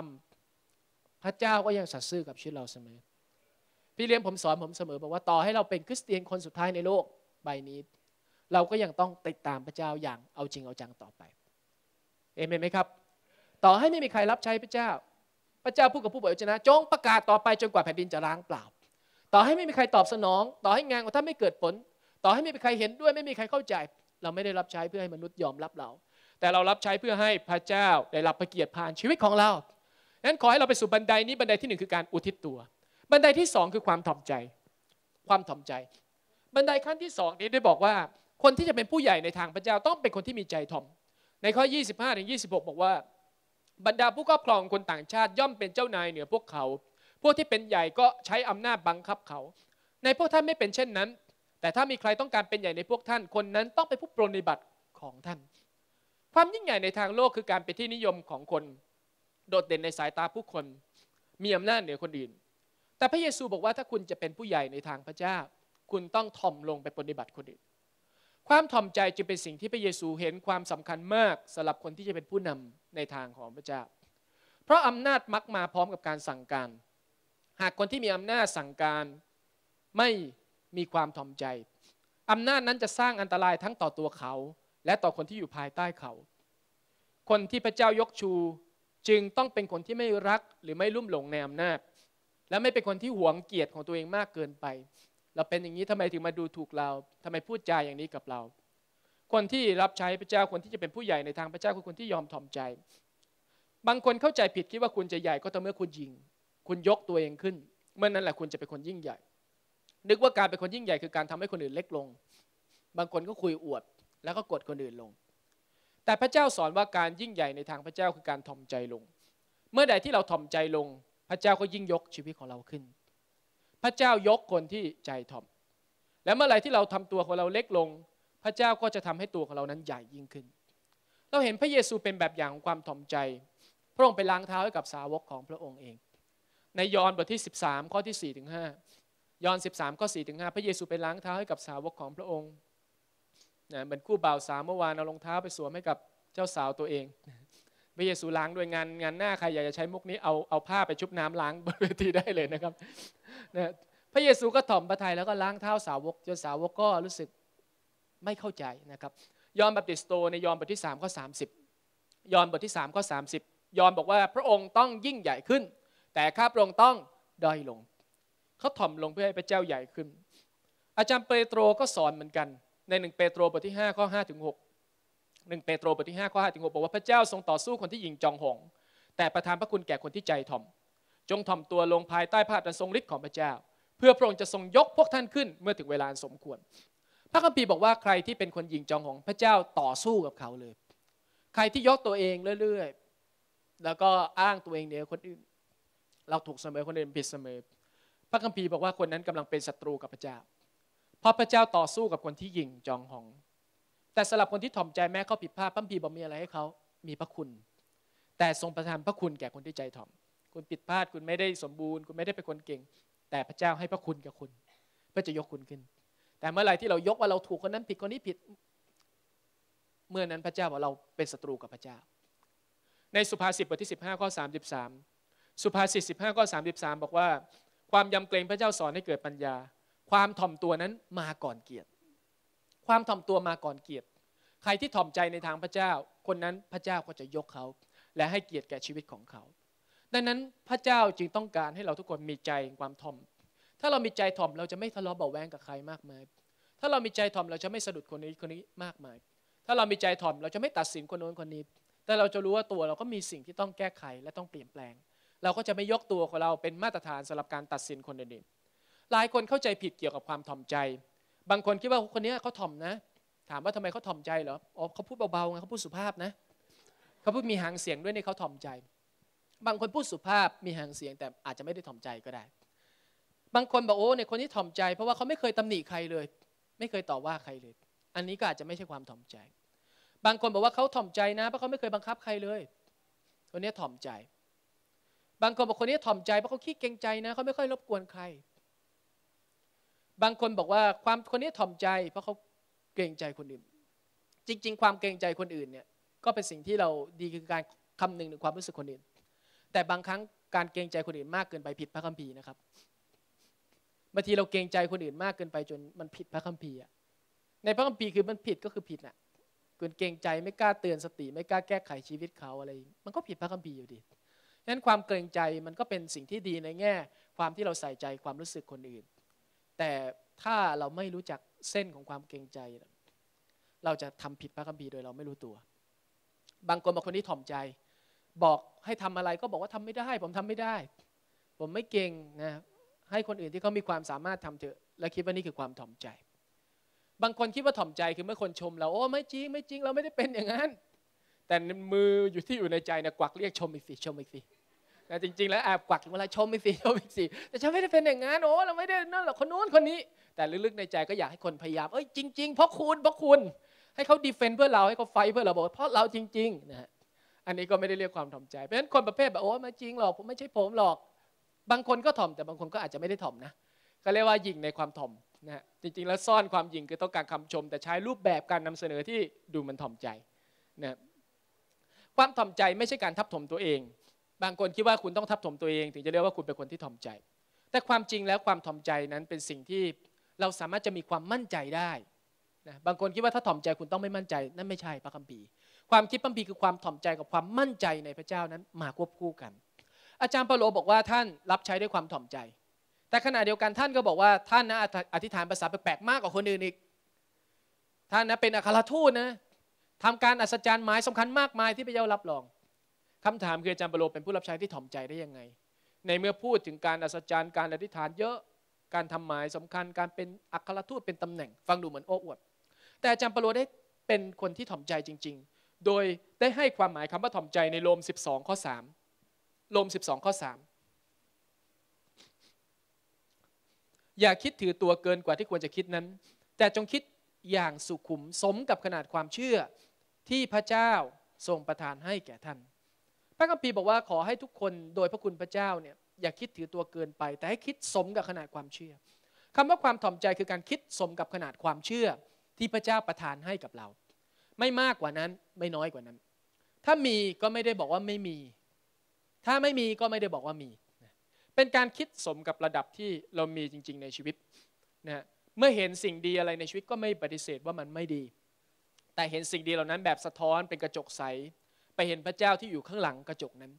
ำพระเจ้าก็ยังสัตย์ซื่อกับชีวิตเราเสมอ พี่เลี้ยงผมสอนผมเสมอ บอกว่าต่อให้เราเป็นคริสเตียนคนสุดท้ายในโลกใบนี้ เราก็ยังต้องติดตามพระเจ้าอย่างเอาจริงเอาจังต่อไปเอเมนไหมครับ ต่อให้ไม่มีใครรับใช้พระเจ้าระเจ้าพูดกับผู้บอกชนะจงประกาศต่อไปจนกว่าแผ่นดินจะล้างเปล่า ต่อให้ไม่มีใครตอบสนอง ต่อให้งานของท่านไม่เกิดผลต่อให้ไม่มีใครเห็นด้วย ไม่มีใครเข้าใจเราไม่ได้รับใช้เพื่อให้มนุษย์ยอมรับเราแต่เรารับใช้เพื่อให้พระเจ้าได้รับพระเกียรติผ่านชีวิตของเรานั้นขอให้เราไปสู่บันไดนี้บันไดที่หนึ่งคือการอุทิศตัว บันไดที่สองคือความถ่อมใจ ความถ่อมใจบันไดขั้นที่สองนี้ได้บอกว่า คนที่จะเป็นผู้ใหญ่ในทางพระเจ้าต้องเป็นคนที่มีใจถ่อมในข้อ 25 ถึง 26 บอกว่าบรรดาผู้ครอบครองคนต่างชาติย่อมเป็นเจ้านายเหนือพวกเขา พวกที่เป็นใหญ่ก็ใช้อำนาจบังคับเขา ในพวกท่านไม่เป็นเช่นนั้น แต่ถ้ามีใครต้องการเป็นใหญ่ในพวกท่าน คนนั้นต้องเป็นผู้ปรนิบัติของท่าน ความยิ่งใหญ่ในทางโลกคือการเป็นที่นิยมของคน โดดเด่นในสายตาผู้คน มีอำนาจเหนือคนอื่น แต่พระเยซูบอกว่าถ้าคุณจะเป็นผู้ใหญ่ในทางพระเจ้า คุณต้องถ่อมลงไปปรนิบัติคนอื่นความถ่อมใจจึงเป็นสิ่งที่พระเยซูเห็นความสำคัญมากสำหรับคนที่จะเป็นผู้นำในทางของพระเจ้า เพราะอำนาจมักมาพร้อมกับการสั่งการ หากคนที่มีอำนาจสั่งการไม่มีความถ่อมใจ อำนาจนั้นจะสร้างอันตรายทั้งต่อตัวเขา และต่อคนที่อยู่ภายใต้เขา คนที่พระเจ้ายกชูจึงต้องเป็นคนที่ไม่รัก หรือไม่ลุ่มหลงในอำนาจ และไม่เป็นคนที่หวงเกียรติของตัวเองมากเกินไปเราเป็นอย่างนี้ทำไมถึงมาดูถูกเราทำไมพูดจาอย่างนี้กับเรา คนที่รับใช้พระเจ้าคนที่จะเป็นผู้ใหญ่ในทางพระเจ้าคือคนที่ยอมถ่อมใจ บางคนเข้าใจผิดคิดว่าคุณจะใหญ่ก็ต่อเมื่อคุณยิงคุณยกตัวเองขึ้น เมื่อนั้นแหละคุณจะเป็นคนยิ่งใหญ่ นึกว่าการเป็นคนยิ่งใหญ่คือการทำให้คนอื่นเล็กลงบางคนก็คุยอวด แล้วก็กดคนอื่นลง แต่พระเจ้าสอนว่าการยิ่งใหญ่ในทางพระเจ้าคือการถ่อมใจลง เมื่อใดที่เราถ่อมใจลง พระเจ้าก็ยิ่งยกชีวิตของเราขึ้นพระเจ้ายกคนที่ใจถ่อม และเมื่อไหร่ที่เราทำตัวของเราเล็กลง พระเจ้าก็จะทำให้ตัวของเรานั้นใหญ่ยิ่งขึ้น เราเห็นพระเยซูเป็นแบบอย่างของความถ่อมใจ พระองค์ไปล้างเท้าให้กับสาวกของพระองค์เอง ในยอห์นบทที่ 13 ข้อที่4ถึง5ยอห์น13ข้อ4ถึง5 พระเยซูไปล้างเท้าให้กับสาวกของพระองค์ เหมือนคู่บ่าวสาวเมื่อวานเอารองเท้าไปสวมให้กับเจ้าสาวตัวเองพระเยซูล้างด้วยงานงานหน้าใครอยากจะใช้มุกนี้เอาเอาผ้าไปชุบน้ำล้างบนเวทีได้เลยนะครับนะพระเยซูก็ถ่อมพระทัยแล้วก็ล้างเท้าสาวกจนสาวกก็รู้สึกไม่เข้าใจนะครับ ยอห์นบัพติสโตในยอห์นบทที่3ข้อ30 ยอห์นบทที่3ข้อ30ยอห์นบอกว่าพระองค์ต้องยิ่งใหญ่ขึ้น แต่ข้าพระองค์ต้องด้อยลงเขาถ่อมลงเพื่อให้พระเจ้าใหญ่ขึ้น อาจารย์เปโตรก็สอนเหมือนกัน ในหนึ่งเปโตรบทที่5ข้อ5ถึง6หนึ่งเปโตรบทที่5ข้อ5ถึง6บอกว่าพระเจ้าทรงต่อสู้คนที่ยิงจองหงแต่ประทานพระคุณแก่คนที่ใจถ่อมจงถ่อมตัวลงภายใต้พระอันทรงฤทธิ์ของพระเจ้า เพื่อพระองค์จะทรงยกพวกท่านขึ้นเมื่อถึงเวลาสมควร พระคัมภีร์บอกว่าใครที่เป็นคนยิงจองหงพระเจ้าต่อสู้กับเขาเลย ใครที่ยกตัวเองเรื่อยๆแล้วก็อ้างตัวเองเหนือคนอื่น เราถูกเสมอคนอื่นผิดเสมอ พระคัมภีร์บอกว่าคนนั้นกำลังเป็นศัตรูกับพระเจ้าเพราะพระเจ้าต่อสู้กับคนที่ยิงจองหองแต่สำหรับคนที่ถ่อมใจแม้เขาผิดพลาดพระพีบอกมีอะไรให้เขามีพระคุณ แต่ทรงประทานพระคุณแก่คนที่ใจถ่อม คุณผิดพลาดคุณไม่ได้สมบูรณ์ คุณไม่ได้เป็นคนเก่ง แต่พระเจ้าให้พระคุณกับคุณเพื่อจะยกคุณขึ้น แต่เมื่อไหร่ที่เรายกว่าเราถูกคนนั้นผิดคนนี้ผิด เมื่อนั้นพระเจ้าบอกเราเป็นศัตรูกับพระเจ้า ในสุภาษิตบทที่ 15 ข้อ 33 สุภาษิต 15 ข้อ 33 บอกว่าความยำเกรงพระเจ้าสอนให้เกิดปัญญา ความถ่อมตัวนั้นมาก่อนเกียรติความถ่อมตัวมาก่อนเกียรติ ใครที่ถ่อมใจในทางพระเจ้า คนนั้นพระเจ้าก็จะยกเขา และให้เกียรติแก่ชีวิตของเขา ดังนั้นพระเจ้าจึงต้องการให้เราทุกคนมีใจความถ่อม ถ้าเรามีใจถ่อมเราจะไม่ทะเลาะเบาแวงกับใครมากมาย ถ้าเรามีใจถ่อมเราจะไม่สะดุดคนนี้คนนี้มากมาย ถ้าเรามีใจถ่อมเราจะไม่ตัดสินคนโน้นคนนี้ แต่เราจะรู้ว่าตัวเราก็มีสิ่งที่ต้องแก้ไขและต้องเปลี่ยนแปลง เราก็จะไม่ยกตัวของเราเป็นมาตรฐานสำหรับการตัดสินคนอื่นหลายคนเข้าใจผิดเกี่ยวกับความถ่อมใจบางคนคิดว่าคนนี้เขาถ่อมนะ ถามว่าทำไมเขาถ่อมใจเหรออ๋อเขาพูดเบาๆไงเขาพูดสุภาพนะ เขาพูดมีหางเสียงด้วยในเขาถ่อมใจ บางคนพูดสุภาพมีหางเสียงแต่อาจจะไม่ได้ถ่อมใจก็ได้ บางคนบอกโอ้ในคนที่ถ่อมใจเพราะว่าเขาไม่เคยตำหนิใครเลย ไม่เคยต่อว่าใครเลย อันนี้ก็อาจจะไม่ใช่ความถ่อมใจ บางคนบอกว่าเขาถ่อมใจนะเพราะเขาไม่เคยบังคับใครเลย คนนี้ถ่อมใจ บางคนบอกคนนี้ถ่อมใจเพราะเขาขี้เกรงใจนะเขาไม่ค่อยรบกวนใครบางคนบอกว่าความคนนี้ถ่อมใจเพราะเขาเกรงใจคนอื่น จริง ๆ ความเกรงใจคนอื่นเนี่ยก็เป็นสิ่งที่เราดีคือการคำนึงถึงความรู้สึกคนอื่น แต่บางครั้งการเกรงใจคนอื่นมากเกินไปผิดพระคัมภีร์นะครับบางทีเราเกรงใจคนอื่นมากเกินไปจนมันผิดพระคัมภีร์ในพระคัมภีร์คือมันผิดก็คือผิดน่ะเกินเกรงใจไม่กล้าเตือนสติไม่กล้าแก้ไขชีวิตเขาอะไร มันก็ผิดพระคัมภีร์อยู่ดีฉะนั้นความเกรงใจมันก็เป็นสิ่งที่ดีในแง่ ความที่เราใส่ใจความรู้สึกคนอื่นแต่ถ้าเราไม่รู้จักเส้นของความเกรงใจ เราจะทำผิดพระคัมภีร์โดยเราไม่รู้ตัว บางคนบางคนที่ถ่อมใจ บอกให้ทำอะไรก็บอกว่าทำไม่ได้ ผมทำไม่ได้ ผมไม่เก่งนะให้คนอื่นที่เขามีความสามารถทำเถอะและคิดว่านี่คือความถ่อมใจ บางคนคิดว่าถ่อมใจคือเมื่อคนชมเราโอ้ไม่จริงไม่จริง เราไม่ได้เป็นอย่างนั้น แต่มืออยู่ที่อยู่ในใจนะกวักเรียกชมอีกสิชมอีกสินะจริงๆแล้วแอบกวักเวลาชมไปสิชมอีกสิแต่ฉันไม่ได้เป็นอย่างนั้นโอ้เราไม่ได้นั่นหรอกคนนู้นคนนี้ แต่ลึกๆในใจก็อยากให้คนพยายามเอ้ยจริงๆเพราะคุณเพราะคุณ ให้เขาดีเฟนต์เพื่อเราให้เขาไฟเพื่อเราบอกเพราะเราจริงๆนะฮะอันนี้ก็ไม่ได้เรียกความถ่อมใจเพราะฉะนั้นคนประเภทแบบโอ้ไม่จริงหรอกผมไม่ใช่ผมหรอก บางคนก็ถ่อมแต่บางคนก็อาจจะไม่ได้ถ่อมนะก็เรียกว่าหยิ่งในความถ่อมนะฮะจริง ๆ แล้วซ่อนความหยิ่งคือต้องการคำชม แต่ใช้รูปแบบการนำเสนอที่ดูมันถ่อมใจนะความถ่อมใจไม่ใช่การทับถมตัวเองบางคนคิดว่าคุณต้องทับถมตัวเอง ถึงจะเรียกว่าคุณเป็นคนที่ถ่อมใจ แต่ความจริงแล้วความถ่อมใจนั้นเป็นสิ่งที่เราสามารถจะมีความมั่นใจได้นะบางคนคิดว่าถ้าถ่อมใจคุณต้องไม่มั่นใจ นั่นไม่ใช่พระคัมภีร์ความคิดพัมภีคือความถ่อมใจกับความมั่นใจในพระเจ้านั้นมาควบคู่กัน อาจารย์เปโลบอกว่าท่านรับใช้ด้วยความถ่อมใจ แต่ขณะเดียวกันท่านก็บอกว่าท่านนะอธิษฐานภาษาแปลกๆมากกว่าคนอื่นอีกท่านนะเป็นอัครทูตนะทำการอัศจรรย์หมายสำคัญมากมายที่พระเจ้ารับรองคำถามคืออาจารย์เปโลเป็นผู้รับใช้ที่ถ่อมใจได้ยังไง ในเมื่อพูดถึงการอัศจรรย์การอธิษฐานเยอะ การทำหมายสำคัญการเป็นอัครทูตเป็นตำแหน่ง ฟังดูเหมือนโอ้อวด แต่อาจารย์เปโลได้เป็นคนที่ถ่อมใจจริง ๆ โดยได้ให้ความหมายคำว่าถ่อมใจในโลม12 ข้อ3โลม12 ข้อ 3 อย่าคิดถือตัวเกินกว่าที่ควรจะคิดนั้น แต่จงคิดอย่างสุขุมสมกับขนาดความเชื่อที่พระเจ้าทรงประทานให้แก่ท่านพระคัมภีร์บอกว่าขอให้ทุกคนโดยพระคุณพระเจ้าเนี่ยอย่าคิดถือตัวเกินไป แต่ให้คิดสมกับขนาดความเชื่อ คำว่าความถ่อมใจคือการคิดสมกับขนาดความเชื่อที่พระเจ้าประทานให้กับเรา ไม่มากกว่านั้นไม่น้อยกว่านั้น ถ้ามีก็ไม่ได้บอกว่าไม่มี ถ้าไม่มีก็ไม่ได้บอกว่ามี เป็นการคิดสมกับระดับที่เรามีจริง ๆ ในชีวิตนะเมื่อเห็นสิ่งดีอะไรในชีวิตก็ไม่ปฏิเสธว่ามันไม่ดี แต่เห็นสิ่งดีเหล่านั้น แบบสะท้อนเป็นกระจกใสไปเห็นพระเจ้าที่อยู่ข้างหลังกระจกนั้น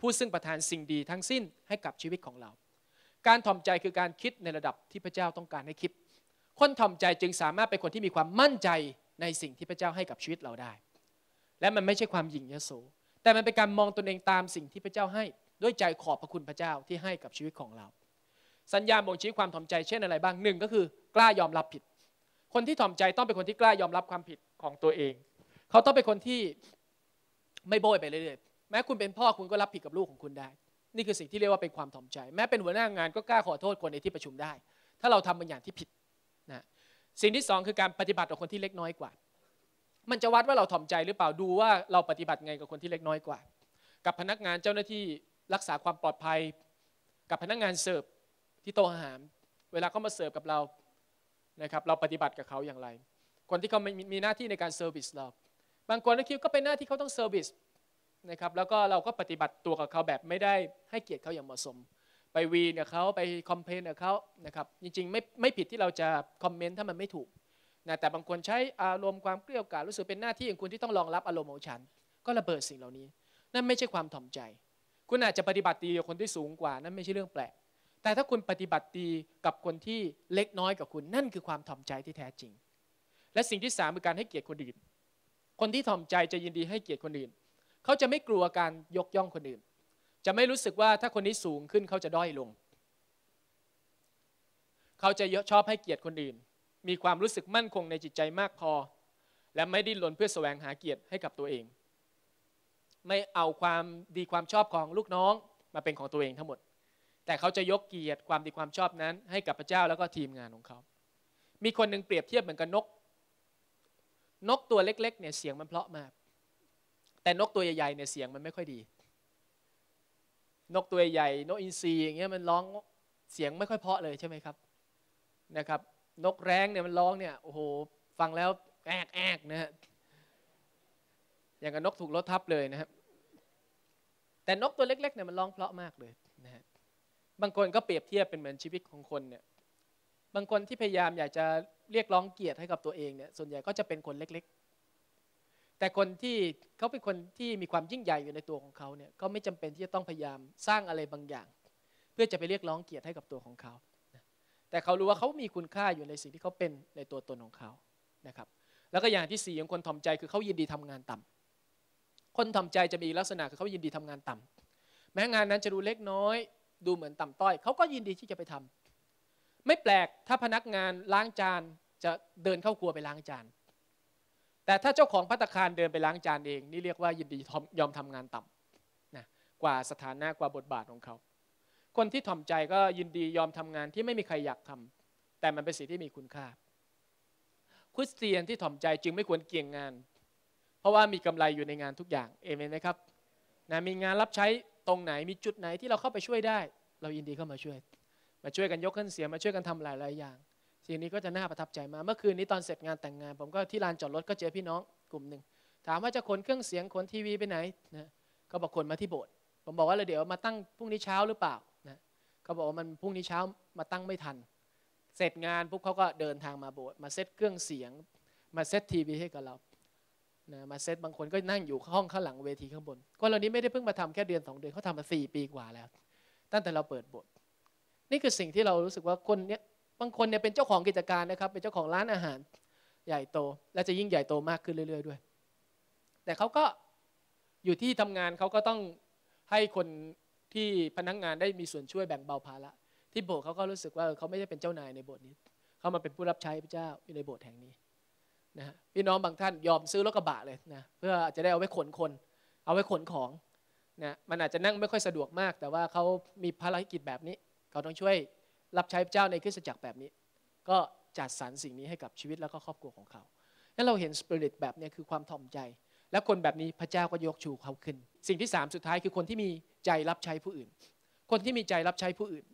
ผู้ซึ่งประทานสิ่งดีทั้งสิ้นให้กับชีวิตของเรา การถ่อมใจคือการคิดในระดับที่พระเจ้าต้องการให้คิด คนถ่อมใจจึงสามารถเป็นคนที่มีความมั่นใจในสิ่งที่พระเจ้าให้กับชีวิตเราได้ และมันไม่ใช่ความหยิ่งยโสแต่มันเป็นการมองตนเองตามสิ่งที่พระเจ้าให้ด้วยใจขอบพระคุณพระเจ้าที่ให้กับชีวิตของเรา สัญญาบ่งชี้ความถ่อมใจเช่นอะไรบ้างหนึ่งก็คือกล้ายอมรับผิด คนที่ถ่อมใจต้องเป็นคนที่กล้ายอมรับความผิดของตัวเอง เขาต้องเป็นคนที่ไม่โบยไปเรื่อยๆแม้คุณเป็นพ่อคุณก็รับผิดกับลูกของคุณได้ นี่คือสิ่งที่เรียกว่าเป็นความถ่อมใจ แม้เป็นหัวหน้างานก็กล้าขอโทษคนในที่ประชุมได้ ถ้าเราทำาบางอย่างที่ผิดนะสิ่งที่ 2 คือการปฏิบัติต่อคนที่เล็กน้อยกว่า มันจะวัดว่าเราถ่อมใจหรือเปล่าดูว่าเราปฏิบัติไงกับคนที่เล็กน้อยกว่า กับพนักงานเจ้าหน้าที่รักษาความปลอดภัยกับพนักงานเสิร์ฟที่โต๊ะอาหารเวลาเขามาเสิร์ฟกับเรานะครับเราปฏิบัติกับเขาอย่างไร คนที่เขามมีหน้าที่ในการเซอร์วิสเราบางคนก็คิดก็เป็นหน้าที่เขาต้องเซอร์วิสนะครับแล้วก็เราก็ปฏิบัติตัวกับเขาแบบไม่ได้ให้เกียรติเขาอย่างเหมาะสม ไปวีนกับเขาไปคอมเพเนกับเขานะครับจริงๆไม่ไม่ผิดที่เราจะคอมเมนต์ถ้ามันไม่ถูกนะแต่บางคนใช้อารมณ์ความเกลียดกาดรู้สึกเป็นหน้าที่ของคุณที่ต้องรองรับอารมณ์ของฉัน ก็ระเบิดสิ่งเหล่านี้ นั่นไม่ใช่ความถ่อมใจ คุณอาจจะปฏิบัติดีกับคนที่สูงกว่านั่นไม่ใช่เรื่องแปลก แต่ถ้าคุณปฏิบัติดีกับคนที่เล็กน้อยกับคุณนั่นคือความถ่อมใจที่แท้จริง และสิ่งที่สามคือการให้เกียรติคนอื่นคนที่ถ่อมใจจะยินดีให้เกียรติคนอื่น เขาจะไม่กลัวการยกย่องคนอื่น จะไม่รู้สึกว่าถ้าคนนี้สูงขึ้นเขาจะด้อยลง เขาจะชอบให้เกียรติคนอื่น มีความรู้สึกมั่นคงในจิตใจมากพอ และไม่ดิ้นรนเพื่อแสวงหาเกียรติให้กับตัวเอง ไม่เอาความดีความชอบของลูกน้องมาเป็นของตัวเองทั้งหมด แต่เขาจะยกเกียรติความดีความชอบนั้นให้กับพระเจ้าแล้วก็ทีมงานของเขา มีคนหนึ่งเปรียบเทียบเหมือนกับนกนกตัวเล็กๆ เนี่ยเสียงมันเพราะมาก แต่นกตัวใหญ่ๆ เนี่ยเสียงมันไม่ค่อยดี นกตัวใหญ่ นกอินทรีอย่างเงี้ยมันร้องเสียงไม่ค่อยเพาะเลยใช่ไหมครับ นะครับ นกแร้งเนี่ยมันร้องเนี่ยโอ้โหฟังแล้วแอกแอกนะฮะ อย่างกับนกถูกรถทับเลยนะครับ แต่นกตัวเล็กๆ เนี่ยมันร้องเพราะมากเลยนะฮะ บางคนก็เปรียบเทียบเป็นเหมือนชีวิตของคนเนี่ยบางคนที่พยายามอยากจะเรียกร้องเกียรติให้กับตัวเองเนี่ยส่วนใหญ่ก็จะเป็นคนเล็กๆ แต่คนที่เขาเป็นคนที่มีความยิ่งใหญ่อยู่ในตัวของเขาเนี่ยก็ไม่จำเป็นที่จะต้องพยายามสร้างอะไรบางอย่าง เพื่อจะไปเรียกร้องเกียรติให้กับตัวของเขา แต่เขารู้ว่าเขามีคุณค่าอยู่ในสิ่งที่เขาเป็นในตัวตนของเขานะครับ แล้วก็อย่างที่สี่ของคนทอมใจคือเขายินดีทำงานต่ำ คนทอมใจจะมีลักษณะคือเขายินดีทำงานต่ำ แม้งานนั้นจะดูเล็กน้อยดูเหมือนต่ำต้อยเขาก็ยินดีที่จะไปทำไม่แปลกถ้าพนักงานล้างจานจะเดินเข้าครัวไปล้างจาน แต่ถ้าเจ้าของพัตคารเดินไปล้างจานเองนี่เรียกว่า ยินดียอมทำงานต่ำนะกว่าสถานะกว่าบทบาทของเขา คนที่ถ่อมใจก็ยินดียอมทำงานที่ไม่มีใครอยากทำ แต่มันเป็นสิ่งที่มีคุณค่าคริสเตียนที่ถ่อมใจจึงไม่ควรเกี่ยงงาน เพราะว่ามีกำไรอยู่ในงานทุกอย่างเอเมนไหมครับนะมีงานรับใช้ตรงไหนมีจุดไหนที่เราเข้าไปช่วยได้ เรายินดีเข้ามาช่วยมาช่วยกันยกขึ้นเสียงมาช่วยกันทำหลาย ๆ อย่างสิ่งนี้ก็จะน่าประทับใจมาเมื่อคืนนี้ตอนเสร็จงานแต่งงาน ผมก็ที่ลานจอดรถก็เจอพี่น้องกลุ่มหนึ่งถามว่าจะขนเครื่องเสียงขนทีวีไปไหนนะเขาบอกขนมาที่โบสถ์ผมบอกว่าเเดี๋ยวมาตั้งพรุ่งนี้เช้าหรือเปล่านะเขาบอกว่ามันพรุ่งนี้เช้ามาตั้งไม่ทัน เสร็จงานปุ๊บเขาก็เดินทางมาโบสถ์มาเซตเครื่องเสียง มาเซตทีวีให้กับเรานะมาเซตบางคนก็นั่งอยู่ห้องข้างหลังเวทีข้างบนคนเหล่านี้ไม่ได้เพิ่งมาทำแค่เดือน2เดือนเขาทำมา่ปีกว่าแล้ว ตั้งแต่เราเปิดโบสถ์นี่คือสิ่งที่เรารู้สึกว่าคนเนี้ยบางคนเนี่ยเป็นเจ้าของกิจการนะครับ เป็นเจ้าของร้านอาหารใหญ่โต และจะยิ่งใหญ่โตมากขึ้นเรื่อย ๆ ด้วย แต่เขาก็อยู่ที่ทำงานเขาก็ต้องให้คนที่พนักงานได้มีส่วนช่วยแบ่งเบาภาระที่โบสถ์เขาก็รู้สึกว่าเขาไม่ได้เป็นเจ้านายในโบสถ์นี้เขามาเป็นผู้รับใช้พระเจ้าอยู่ในโบสถ์แห่งนี้นะฮะพี่น้องบางท่านยอมซื้อรถกระบะเลยนะเพื่อจะได้เอาไว้ขนคน เอาไว้ขนของนะมันอาจจะนั่งไม่ค่อยสะดวกมาก แต่ว่าเขามีภารกิจแบบนี้เขาต้องช่วยรับใช้พระเจ้าในคริสตจักรแบบนี้ ก็จัดสรรสิ่งนี้ให้กับชีวิตแล้วก็ครอบครัวของเขา นั้นเราเห็นสปิริตแบบนี้คือความท่อมใจ และคนแบบนี้พระเจ้าก็ยกชูเขาขึ้น สิ่งที่สามสุดท้ายคือคนที่มีใจรับใช้ผู้อื่น คนที่มีใจรับใช้ผู้อื่น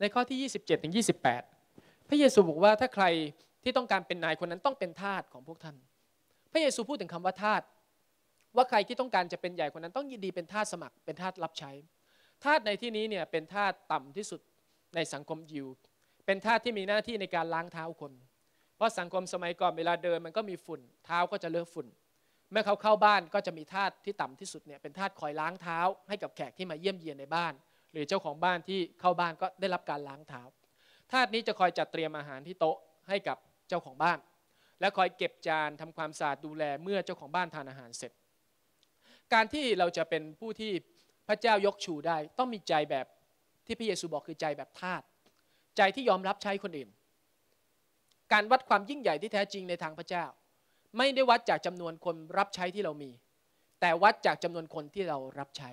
ในข้อที่ 27ถึงยีพระเยซูบอกว่าถ้าใครที่ต้องการเป็นนายคนนั้นต้องเป็นทาสของพวกท่านพระเยซูพูดถึงคำว่าทาสว่าใครที่ต้องการจะเป็นใหญ่คนนั้นต้องยินดีเป็นทาสสมัครเป็นทาสรับใช้ทาสในที่นี้เนี่ยเป็นทาสต่ำที่สุดในสังคมยิวเป็นทาสที่มีหน้าที่ในการล้างเท้าคน เพราะสังคมสมัยก่อนเวลาเดินมันก็มีฝุ่นเท้าก็จะเลอะฝุ่น เมื่อเขาเข้าบ้านก็จะมีทาสที่ต่ำที่สุดเนี่ยเป็นทาสคอยล้างเท้าให้กับแขกที่มาเยี่ยมเยียนในบ้าน หรือเจ้าของบ้านที่เข้าบ้านก็ได้รับการล้างเท้า ทาสนี้จะคอยจัดเตรียมอาหารที่โต๊ะให้กับเจ้าของบ้าน และคอยเก็บจานทำความสะอาดดูแลเมื่อเจ้าของบ้านทานอาหารเสร็จ การที่เราจะเป็นผู้ที่ระเจ้ายกชูได้ต้องมีใจแบบที่พระเยซูบอกคือใจแบบทาสใจที่ยอมรับใช้คนอื่นการวัดความยิ่งใหญ่ที่แท้จริงในทางพระเจ้า ไม่ได้วัดจากจำนวนคนรับใช้ที่เรามี แต่วัดจากจำนวนคนที่เรารับใช้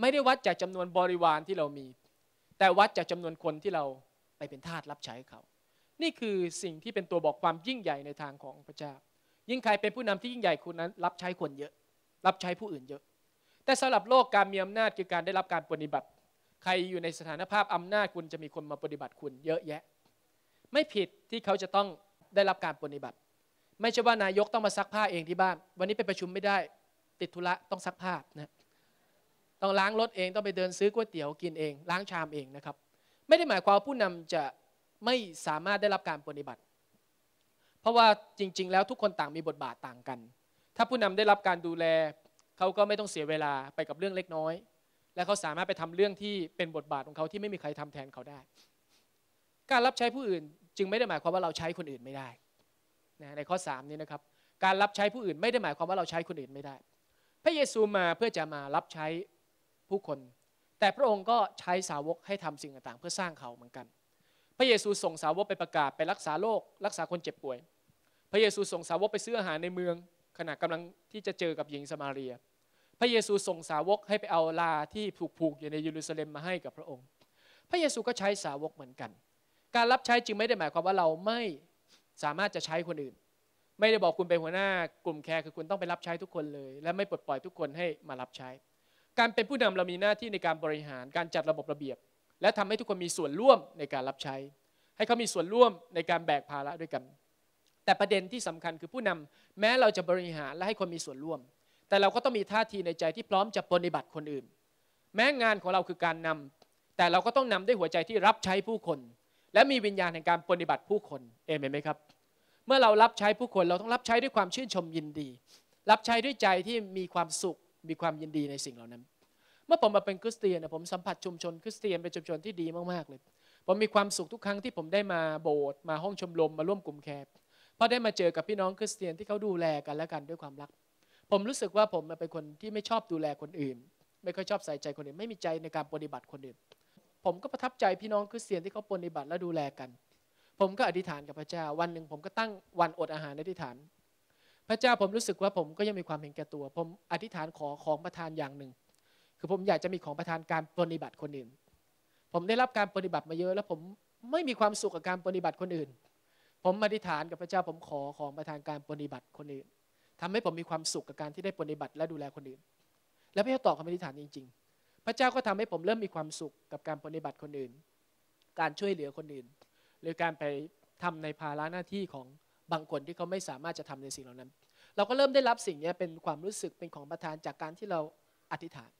ไม่ได้วัดจากจำนวนบริวารที่เรามี แต่วัดจากจำนวนคนที่เราไปเป็นทาสรับใช้เขา นี่คือสิ่งที่เป็นตัวบอกความยิ่งใหญ่ในทางของพระเจ้า ยิ่งใครเป็นผู้นำที่ยิ่งใหญ่คนนั้น รับใช้คนเยอะ รับใช้ผู้อื่นเยอะแต่สำหรับโลกการมีอำนาจคือการได้รับการปฏิบัติ ใครอยู่ในสถานภาพอำนาจคุณจะมีคนมาปฏิบัติคุณเยอะแยะ ไม่ผิดที่เขาจะต้องได้รับการปฏิบัติ ไม่ใช่ว่านายกต้องมาซักผ้าเองที่บ้าน วันนี้ไปประชุมไม่ได้ติดธุระต้องซักผ้านะต้องล้างรถเองต้องไปเดินซื้อก๋วยเตี๋ยวกินเองล้างชามเองนะครับไม่ได้หมายความผู้นำจะไม่สามารถได้รับการปฏิบัติ เพราะว่าจริงๆ แล้วทุกคนต่างมีบทบาทต่างกัน ถ้าผู้นำได้รับการดูแลเขาก็ไม่ต้องเสียเวลาไปกับเรื่องเล็กน้อย และเขาสามารถไปทำเรื่องที่เป็นบทบาทของเขาที่ไม่มีใครทำแทนเขาได้ การรับใช้ผู้อื่นจึงไม่ได้หมายความว่าเราใช้คนอื่นไม่ได้ ในข้อ 3 นี้นะครับ การรับใช้ผู้อื่นไม่ได้หมายความว่าเราใช้คนอื่นไม่ได้ พระเยซูมาเพื่อจะมารับใช้ผู้คน แต่พระองค์ก็ใช้สาวกให้ทำสิ่งต่างๆเพื่อสร้างเขาเหมือนกัน พระเยซูส่งสาวกไปประกาศไปรักษาโรครักษาคนเจ็บป่วย พระเยซูส่งสาวกไปซื้ออาหารในเมืองขณะกำลังที่จะเจอกับหญิงสมาเรีย พระเยซูส่งสาวกให้ไปเอาลาที่ผูกกอยู่ในเยรูซาเล็มมาให้กับพระองค์ พระเยซูก็ใช้สาวกเหมือนกัน การรับใช้จึงไม่ได้หมายความว่าเราไม่สามารถจะใช้คนอื่น ไม่ได้บอกคุณเป็นหัวหน้ากลุ่มแคร์คือคุณต้องไปรับใช้ทุกคนเลย และไม่ปลดปล่อยทุกคนให้มารับใช้ การเป็นผู้นำเรามีหน้าที่ในการบริหาร การจัดระบบระเบียบ และทำให้ทุกคนมีส่วนร่วมในการรับใช้ ให้เขามีส่วนร่วมในการแบกภาระด้วยกันแต่ประเด็นที่สำคัญคือผู้นำ แม้เราจะบริหารและให้คนมีส่วนร่วม แต่เราก็ต้องมีท่าทีในใจที่พร้อมจะปฏิบัติคนอื่น แม้งานของเราคือการนำ แต่เราก็ต้องนำด้วยหัวใจที่รับใช้ผู้คน และมีวิญญาณแห่งการปฏิบัติผู้คนเอเมนไหมครับ เมื่อเรารับใช้ผู้คนเราต้องรับใช้ด้วยความชื่นชมยินดี รับใช้ด้วยใจที่มีความสุขมีความยินดีในสิ่งเหล่านั้น เมื่อผมมาเป็นคริสเตียน ผมสัมผัสชุมชนคริสเตียนเป็นชุมชนที่ดีมากๆเลย ผมมีความสุขทุกครั้งที่ผมได้มาโบสถ์มาห้องชมรมมาร่วมกลุ่มแคร์พราะได้มาเจอกับพี่น้องคริสเตียนที่เขาดูแลกันและกันด้วยความรัก ผมรู้สึกว่าผมเป็นคนที่ไม่ชอบดูแลคนอื่น ไม่ค่อยชอบใส่ใจคนอื่นไม่มีใจในการปฏิบัติคนอื่น ผมก็ประทับใจพี่น้องคริสเตียนที่เขาปฏิบัติและดูแลกัน ผมก็อธิษฐานกับพระเจ้าวันหนึ่งผมก็ตั้งวันอดอาหารอธิษฐาน พระเจ้าผมรู้สึกว่าผมก็ยังมีความเห็นแก่ตัว ผมอธิษฐานขอของประทานอย่างหนึ่ง คือผมอยากจะมีของประทานการปฏิบัติคนอื่น ผมได้รับการปฏิบัติมาเยอะ แล้วผมไม่มีความสุขกับการปฏิบัติคนอื่นผมอธิษฐานกับพระเจ้าผมขอของประทานการปฏิบัติคนอื่น ทำให้ผมมีความสุขกับการที่ได้ปฏิบัติและดูแลคนอื่น แล้วพระเจ้าตอบคำอธิษฐานจริง ๆ พระเจ้าก็ทำให้ผมเริ่มมีความสุขกับการปฏิบัติคนอื่น การช่วยเหลือคนอื่น หรือการไปทำในภาระหน้าที่ของบางคนที่เขาไม่สามารถจะทำในสิ่งเหล่านั้น เราก็เริ่มได้รับสิ่งนี้เป็นความรู้สึกเป็นของประทานจากการที่เราอธิษฐาน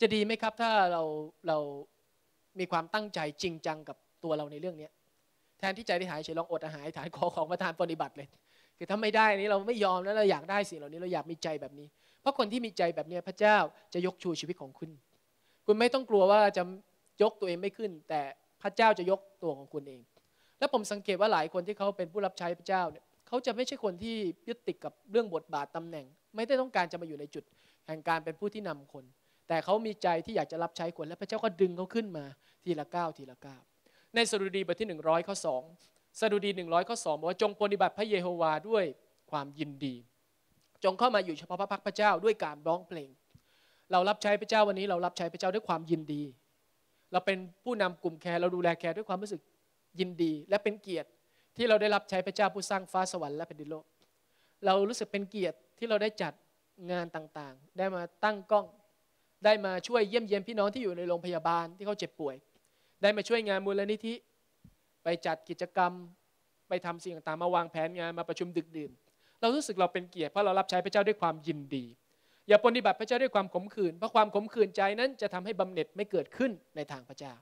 จะดีไหมครับถ้าเราเรามีความตั้งใจจริงจังกับตัวเราในเรื่องนี้แทนที่ใจที่หายเฉยลองอดอาหารฐานขอของประทานปฏิบัติเลยคือถ้าไม่ได้นี้เราไม่ยอมแล้วเราอยากได้สิ่งเหล่านี้เราอยากมีใจแบบนี้ เพราะคนที่มีใจแบบนี้พระเจ้าจะยกชูชีวิตของคุณคุณไม่ต้องกลัวว่าจะยกตัวเองไม่ขึ้น แต่พระเจ้าจะยกตัวของคุณเอง และผมสังเกตว่าหลายคนที่เขาเป็นผู้รับใช้พระเจ้าเนี่ยเขาจะไม่ใช่คนที่ยึดติดกับเรื่องบทบาทตำแหน่ง ไม่ได้ต้องการจะมาอยู่ในจุดแห่งการเป็นผู้ที่นำคน แต่เขามีใจที่อยากจะรับใช้คนและพระเจ้าก็ดึงเขาขึ้นมาทีละก้าวทีละก้าวในสดุดีบทที่100ข้อ2สดุดี100ข้อ2บอกว่าจงปฏิบัติพระเยโฮวาด้วยความยินดี จงเข้ามาอยู่เฉพาะพระพักพระเจ้าด้วยการร้องเพลง เรารับใช้พระเจ้าวันนี้เรารับใช้พระเจ้าด้วยความยินดี เราเป็นผู้นำกลุ่มแคร์เราดูแลแคร์ด้วยความรู้สึกยินดี และเป็นเกียรติที่เราได้รับใช้พระเจ้าผู้สร้างฟ้าสวรรค์และแผ่นดินโลก เรารู้สึกเป็นเกียรติที่เราได้จัดงานต่างๆ ได้มาตั้งกล้อง ได้มาช่วยเยี่ยมเยียนพี่น้องที่อยู่ในโรงพยาบาลที่เขาเจ็บป่วยได้มาช่วยงานมูลนิธิไปจัดกิจกรรม ไปทำสิ่งต่างๆมาวางแผนงานมาประชุมดึกดื่นเรารู้สึกเราเป็นเกียรติเพราะเรารับใช้พระเจ้าด้วยความยินดี อย่าปฏิบัติพระเจ้าด้วยความขมขื่นเพราะความขมขื่นใจนั้นจะทำให้บำเหน็จไม่เกิดขึ้นในทางพระเจ้า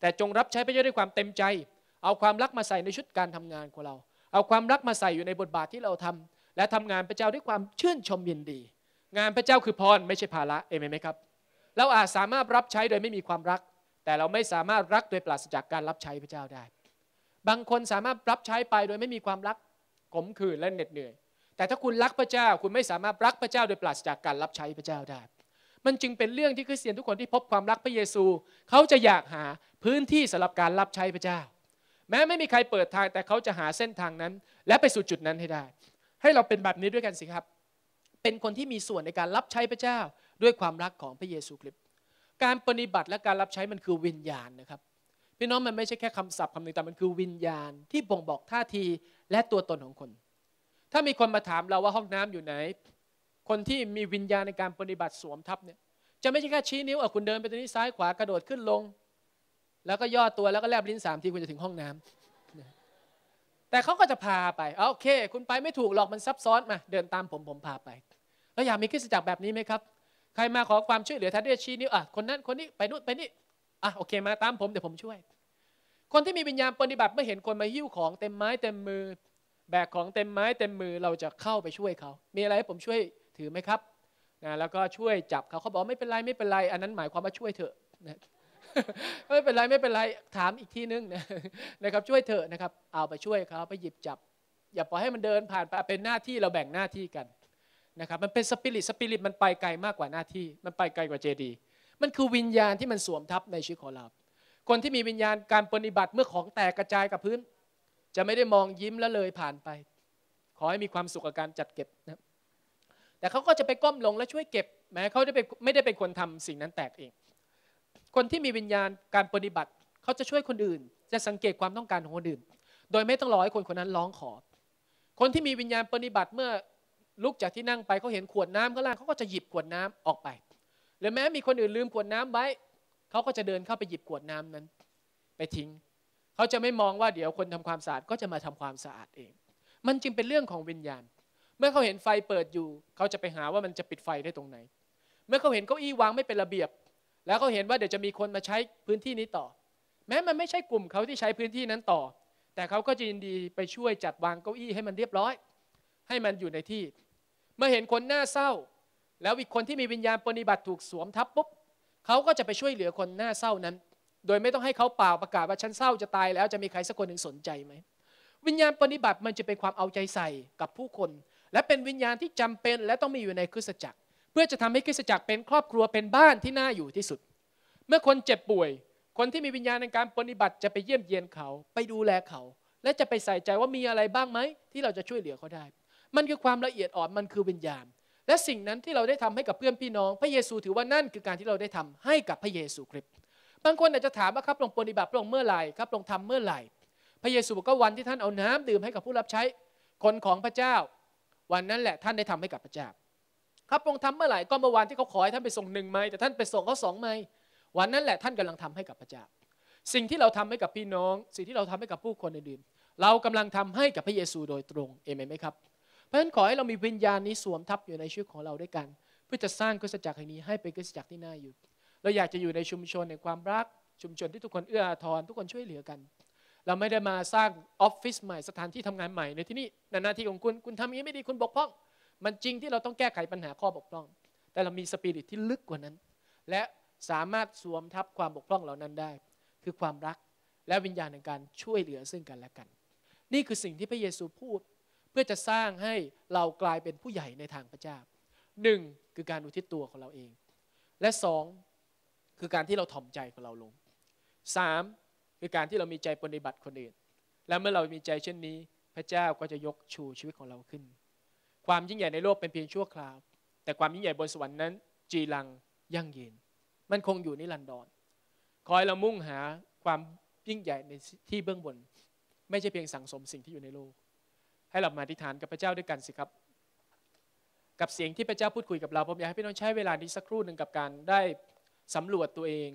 แต่จงรับใช้พระเจ้าด้วยความเต็มใจ เอาความรักมาใส่ในชุดการทำงานของเรา เอาความรักมาใส่อยู่ในบทบาทที่เราทำ และทำงานพระเจ้าด้วยความชื่นชมยินดี งานพระเจ้าคือพรไม่ใช่ภาระเอเมนไหมครับ เราอาจสามารถรับใช้โดยไม่มีความรักแต่เราไม่สามารถรักโดยปราศจากการรับใช้พระเจ้าได้ บางคนสามารถรับใช้ไปโดยไม่มีความรักขมขื่นและเหน็ดเหนื่อย แต่ถ้าคุณรักพระเจ้าคุณไม่สามารถรักพระเจ้าโดยปราศจากการรับใช้พระเจ้าได้ มันจึงเป็นเรื่องที่คริสเตียนทุกคนที่พบความรักพระเยซูเขาจะอยากหาพื้นที่สำหรับการรับใช้พระเจ้า แม้ไม่มีใครเปิดทางแต่เขาจะหาเส้นทางนั้น และไปสู่จุดนั้นให้ได้ ให้เราเป็นแบบนี้ด้วยกันสิครับ เป็นคนที่มีส่วนในการรับใช้พระเจ้าด้วยความรักของพระเยซูคริสต์การปฏิบัติและการรับใช้มันคือวิญญาณนะครับ พี่น้องมันไม่ใช่แค่คำศัพท์คำหนึ่งแต่มันคือวิญญาณที่บ่งบอกท่าทีและตัวตนของคน ถ้ามีคนมาถามเราว่าห้องน้ำอยู่ไหน คนที่มีวิญญาณในการปฏิบัติสวมทับเนี่ยจะไม่ใช่แค่ชี้นิ้ว เอาคุณเดินไปตรงนี้ซ้ายขวากระโดดขึ้นลง แล้วก็ย่อตัวแล้วก็แลบลิ้นสามทีคุณจะถึงห้องน้ำแต่เขาก็จะพาไปโอเค คุณไปไม่ถูกหรอกมันซับซ้อนมา เดินตามผมผมพาไปแล้วอยากมีคริสตจักรแบบนี้ไหมครับใครมาขอความช่วยเหลือท่านเรียกชี้นิ้วอ่ะคนนั้นคนนี้ไปนู่นไปนี่อ่ะโอเคมาตามผมเดี๋ยวผมช่วย คนที่มีวิญญาณปฏิบัติเมื่อเห็นคนมาหิ้วของเต็มไม้เต็มมือ แบกของเต็มไม้เต็มมือเราจะเข้าไปช่วยเขา มีอะไรให้ผมช่วยถือไหมครับนะแล้วก็ช่วยจับเขาเขาบอกไม่เป็นไรไม่เป็นไร อันนั้นหมายความว่าช่วยเถอะนะไม่เป็นไรไม่เป็นไรถามอีกทีนึงนะครับช่วยเถอะนะครับ เอาไปช่วยเขาไปหยิบจับ อย่าปล่อยให้มันเดินผ่านไปเป็นหน้าที่เราแบ่งหน้าที่กันนะครับมันเป็นสปิริตสปิริตมันไปไกลมากกว่าหน้าที่ มันไปไกลกว่าเจดี มันคือวิญญาณที่มันสวมทับในชีวิตของเราคนที่มีวิญญาณการปฏิบัติเมื่อของแตกกระจายกับพื้น จะไม่ได้มองยิ้มแล้วเลยผ่านไป ขอให้มีความสุขกับการจัดเก็บนะแต่เขาก็จะไปก้มลงและช่วยเก็บแม้เขาได้ไม่ได้เป็นคนทำสิ่งนั้นแตกเอง คนที่มีวิญญาณการปฏิบัติเขาจะช่วยคนอื่น จะสังเกตความต้องการของคนอื่น โดยไม่ต้องรอให้คนคนนั้นร้องขอคนที่มีวิญญาณปฏิบัติเมื่อลุกจากที่นั่งไปเขาเห็นขวดน้ำข้างล่างเขาก็จะหยิบขวดน้ำออกไปหรือแม้มีคนอื่นลืมขวดน้ำไว้เขาก็จะเดินเข้าไปหยิบขวดน้ำนั้น ไปทิ้งเขาจะไม่มองว่าเดี๋ยวคนทำความสะอาดก็จะมาทำความสะอาดเอง มันจึงเป็นเรื่องของวิญญาณ เมื่อเขาเห็นไฟเปิดอยู่เขาจะไปหาว่ามันจะปิดไฟได้ตรงไหน เมื่อเขาเห็นเก้าอี้วางไม่เป็นระเบียบ แล้วเขาเห็นว่าเดี๋ยวจะมีคนมาใช้พื้นที่นี้ต่อ แม้มันไม่ใช่กลุ่มเขาที่ใช้พื้นที่นั้นต่อ แต่เขาก็จะยินดีไปช่วยจัดวางเก้าอี้ให้มันเรียบร้อย ให้มันอยู่ในที่เมื่อเห็นคนหน้าเศร้า แล้วอีกคนที่มีวิญญาณปณิบัติถูกสวมทับปุ๊บเขาก็จะไปช่วยเหลือคนหน้าเศร้านั้น โดยไม่ต้องให้เขาเปล่าประกาศว่าฉันเศร้าจะตาย แล้วจะมีใครสักคนหนึ่งสนใจไหมวิญญาณปฏิบัติมันจะเป็นความเอาใจใส่กับผู้คน และเป็นวิญญาณที่จำเป็นและต้องมีอยู่ในคริสตจักร เพื่อจะทำให้คริสตจักรเป็นครอบครัวเป็นบ้านที่น่าอยู่ที่สุด เมื่อคนเจ็บป่วย คนที่มีวิญญาณในการปฏิบัติจะไปเยี่ยมเยียนเขาไปดูแลเขา และจะไปใส่ใจว่ามีอะไรบ้างไหมที่เราจะช่วยเหลือเขาได้มันคือความละเอียดอ่อน มันคือวิญญาณ และสิ่งนั้นที่เราได้ทำให้กับเพื่อนพี่น้อง พระเยซูถือว่านั่นคือการที่เราได้ทำให้กับพระเยซูคริสต์ บางคนอาจจะถามว่าครับลงปฏิบัติลงเมื่อไหร่ครับลงทำเมื่อไหร่ พระเยซูบอกว่าวันที่ท่านเอาน้ำดื่มให้กับผู้รับใช้คนของพระเจ้า วันนั้นแหละท่านได้ทำให้กับพระเจ้า ครับลงทำเมื่อไหร่ก็เมื่อวานที่เขาขอให้ท่านไปส่งหนึ่งไม้แต่ท่านไปส่งเขาสองไม้วันนั้นแหละท่านกำลังทำให้กับพระเจ้า สิ่งที่เราทำให้กับพี่น้อง สิ่งที่เราทำให้กับผู้คนอื่นเรากำลังทำให้กับพระเยซูโดยตรงเอเมนไหมครับราะฉะนั้นขอให้เรามีวิญญาณนี้สวมทับอยู่ในชีวิตของเราด้วยกัน เพื่อจะสร้างกุศลจักรแห่งนี้ ให้เป็นกุศลจักรที่น่าอยู่ เราอยากจะอยู่ในชุมชนในความรัก ชุมชนที่ทุกคนเอื้ออาทรทุกคนช่วยเหลือกัน เราไม่ได้มาสร้างออฟฟิศใหม่สถานที่ทำงานใหม่ ในที่นี่นหน้าที่ของคุณคุณทำอย่างนี้ไม่ดีคุณบกพร่อง มันจริงที่เราต้องแก้ไขปัญหาข้อบกพร่อง แต่เรามีสปิริตที่ลึกกว่านั้น และสามารถสวมทับความบกพร่องเหล่านั้นได้ คือความรักและวิญญาณในการช่วยเหลือซึ่งกันและกัน นี่คือสิ่งที่พระเยซูพูดพื่อจะสร้างให้เรากลายเป็นผู้ใหญ่ในทางพระเจ้าหนึ่งคือการอุทิศตัวของเราเอง และสองคือการที่เราถ่อมใจของเราลงสามคือการที่เรามีใจปฏิบัติคนอื่นและเมื่อเรามีใจเช่นนี้พระเจ้าก็จะยกชูชีวิตของเราขึ้น ความยิ่งใหญ่ในโลกเป็นเพียงชั่วคราว แต่ความยิ่งใหญ่บนสวรรค์นั้น จีรังยั่งยืนมันคงอยู่นิรันดรคอยเรามุ่งหาความยิ่งใหญ่ในที่เบื้องบน ไม่ใช่เพียงสังสมสิ่งที่อยู่ในโลกให้เรามาอธิษฐานกับพระเจ้าด้วยกันสิครับ กับเสียงที่พระเจ้าพูดคุยกับเรา ผมอยากให้พี่น้องใช้เวลานี้สักครู่หนึ่งกับการได้สำรวจตัวเอง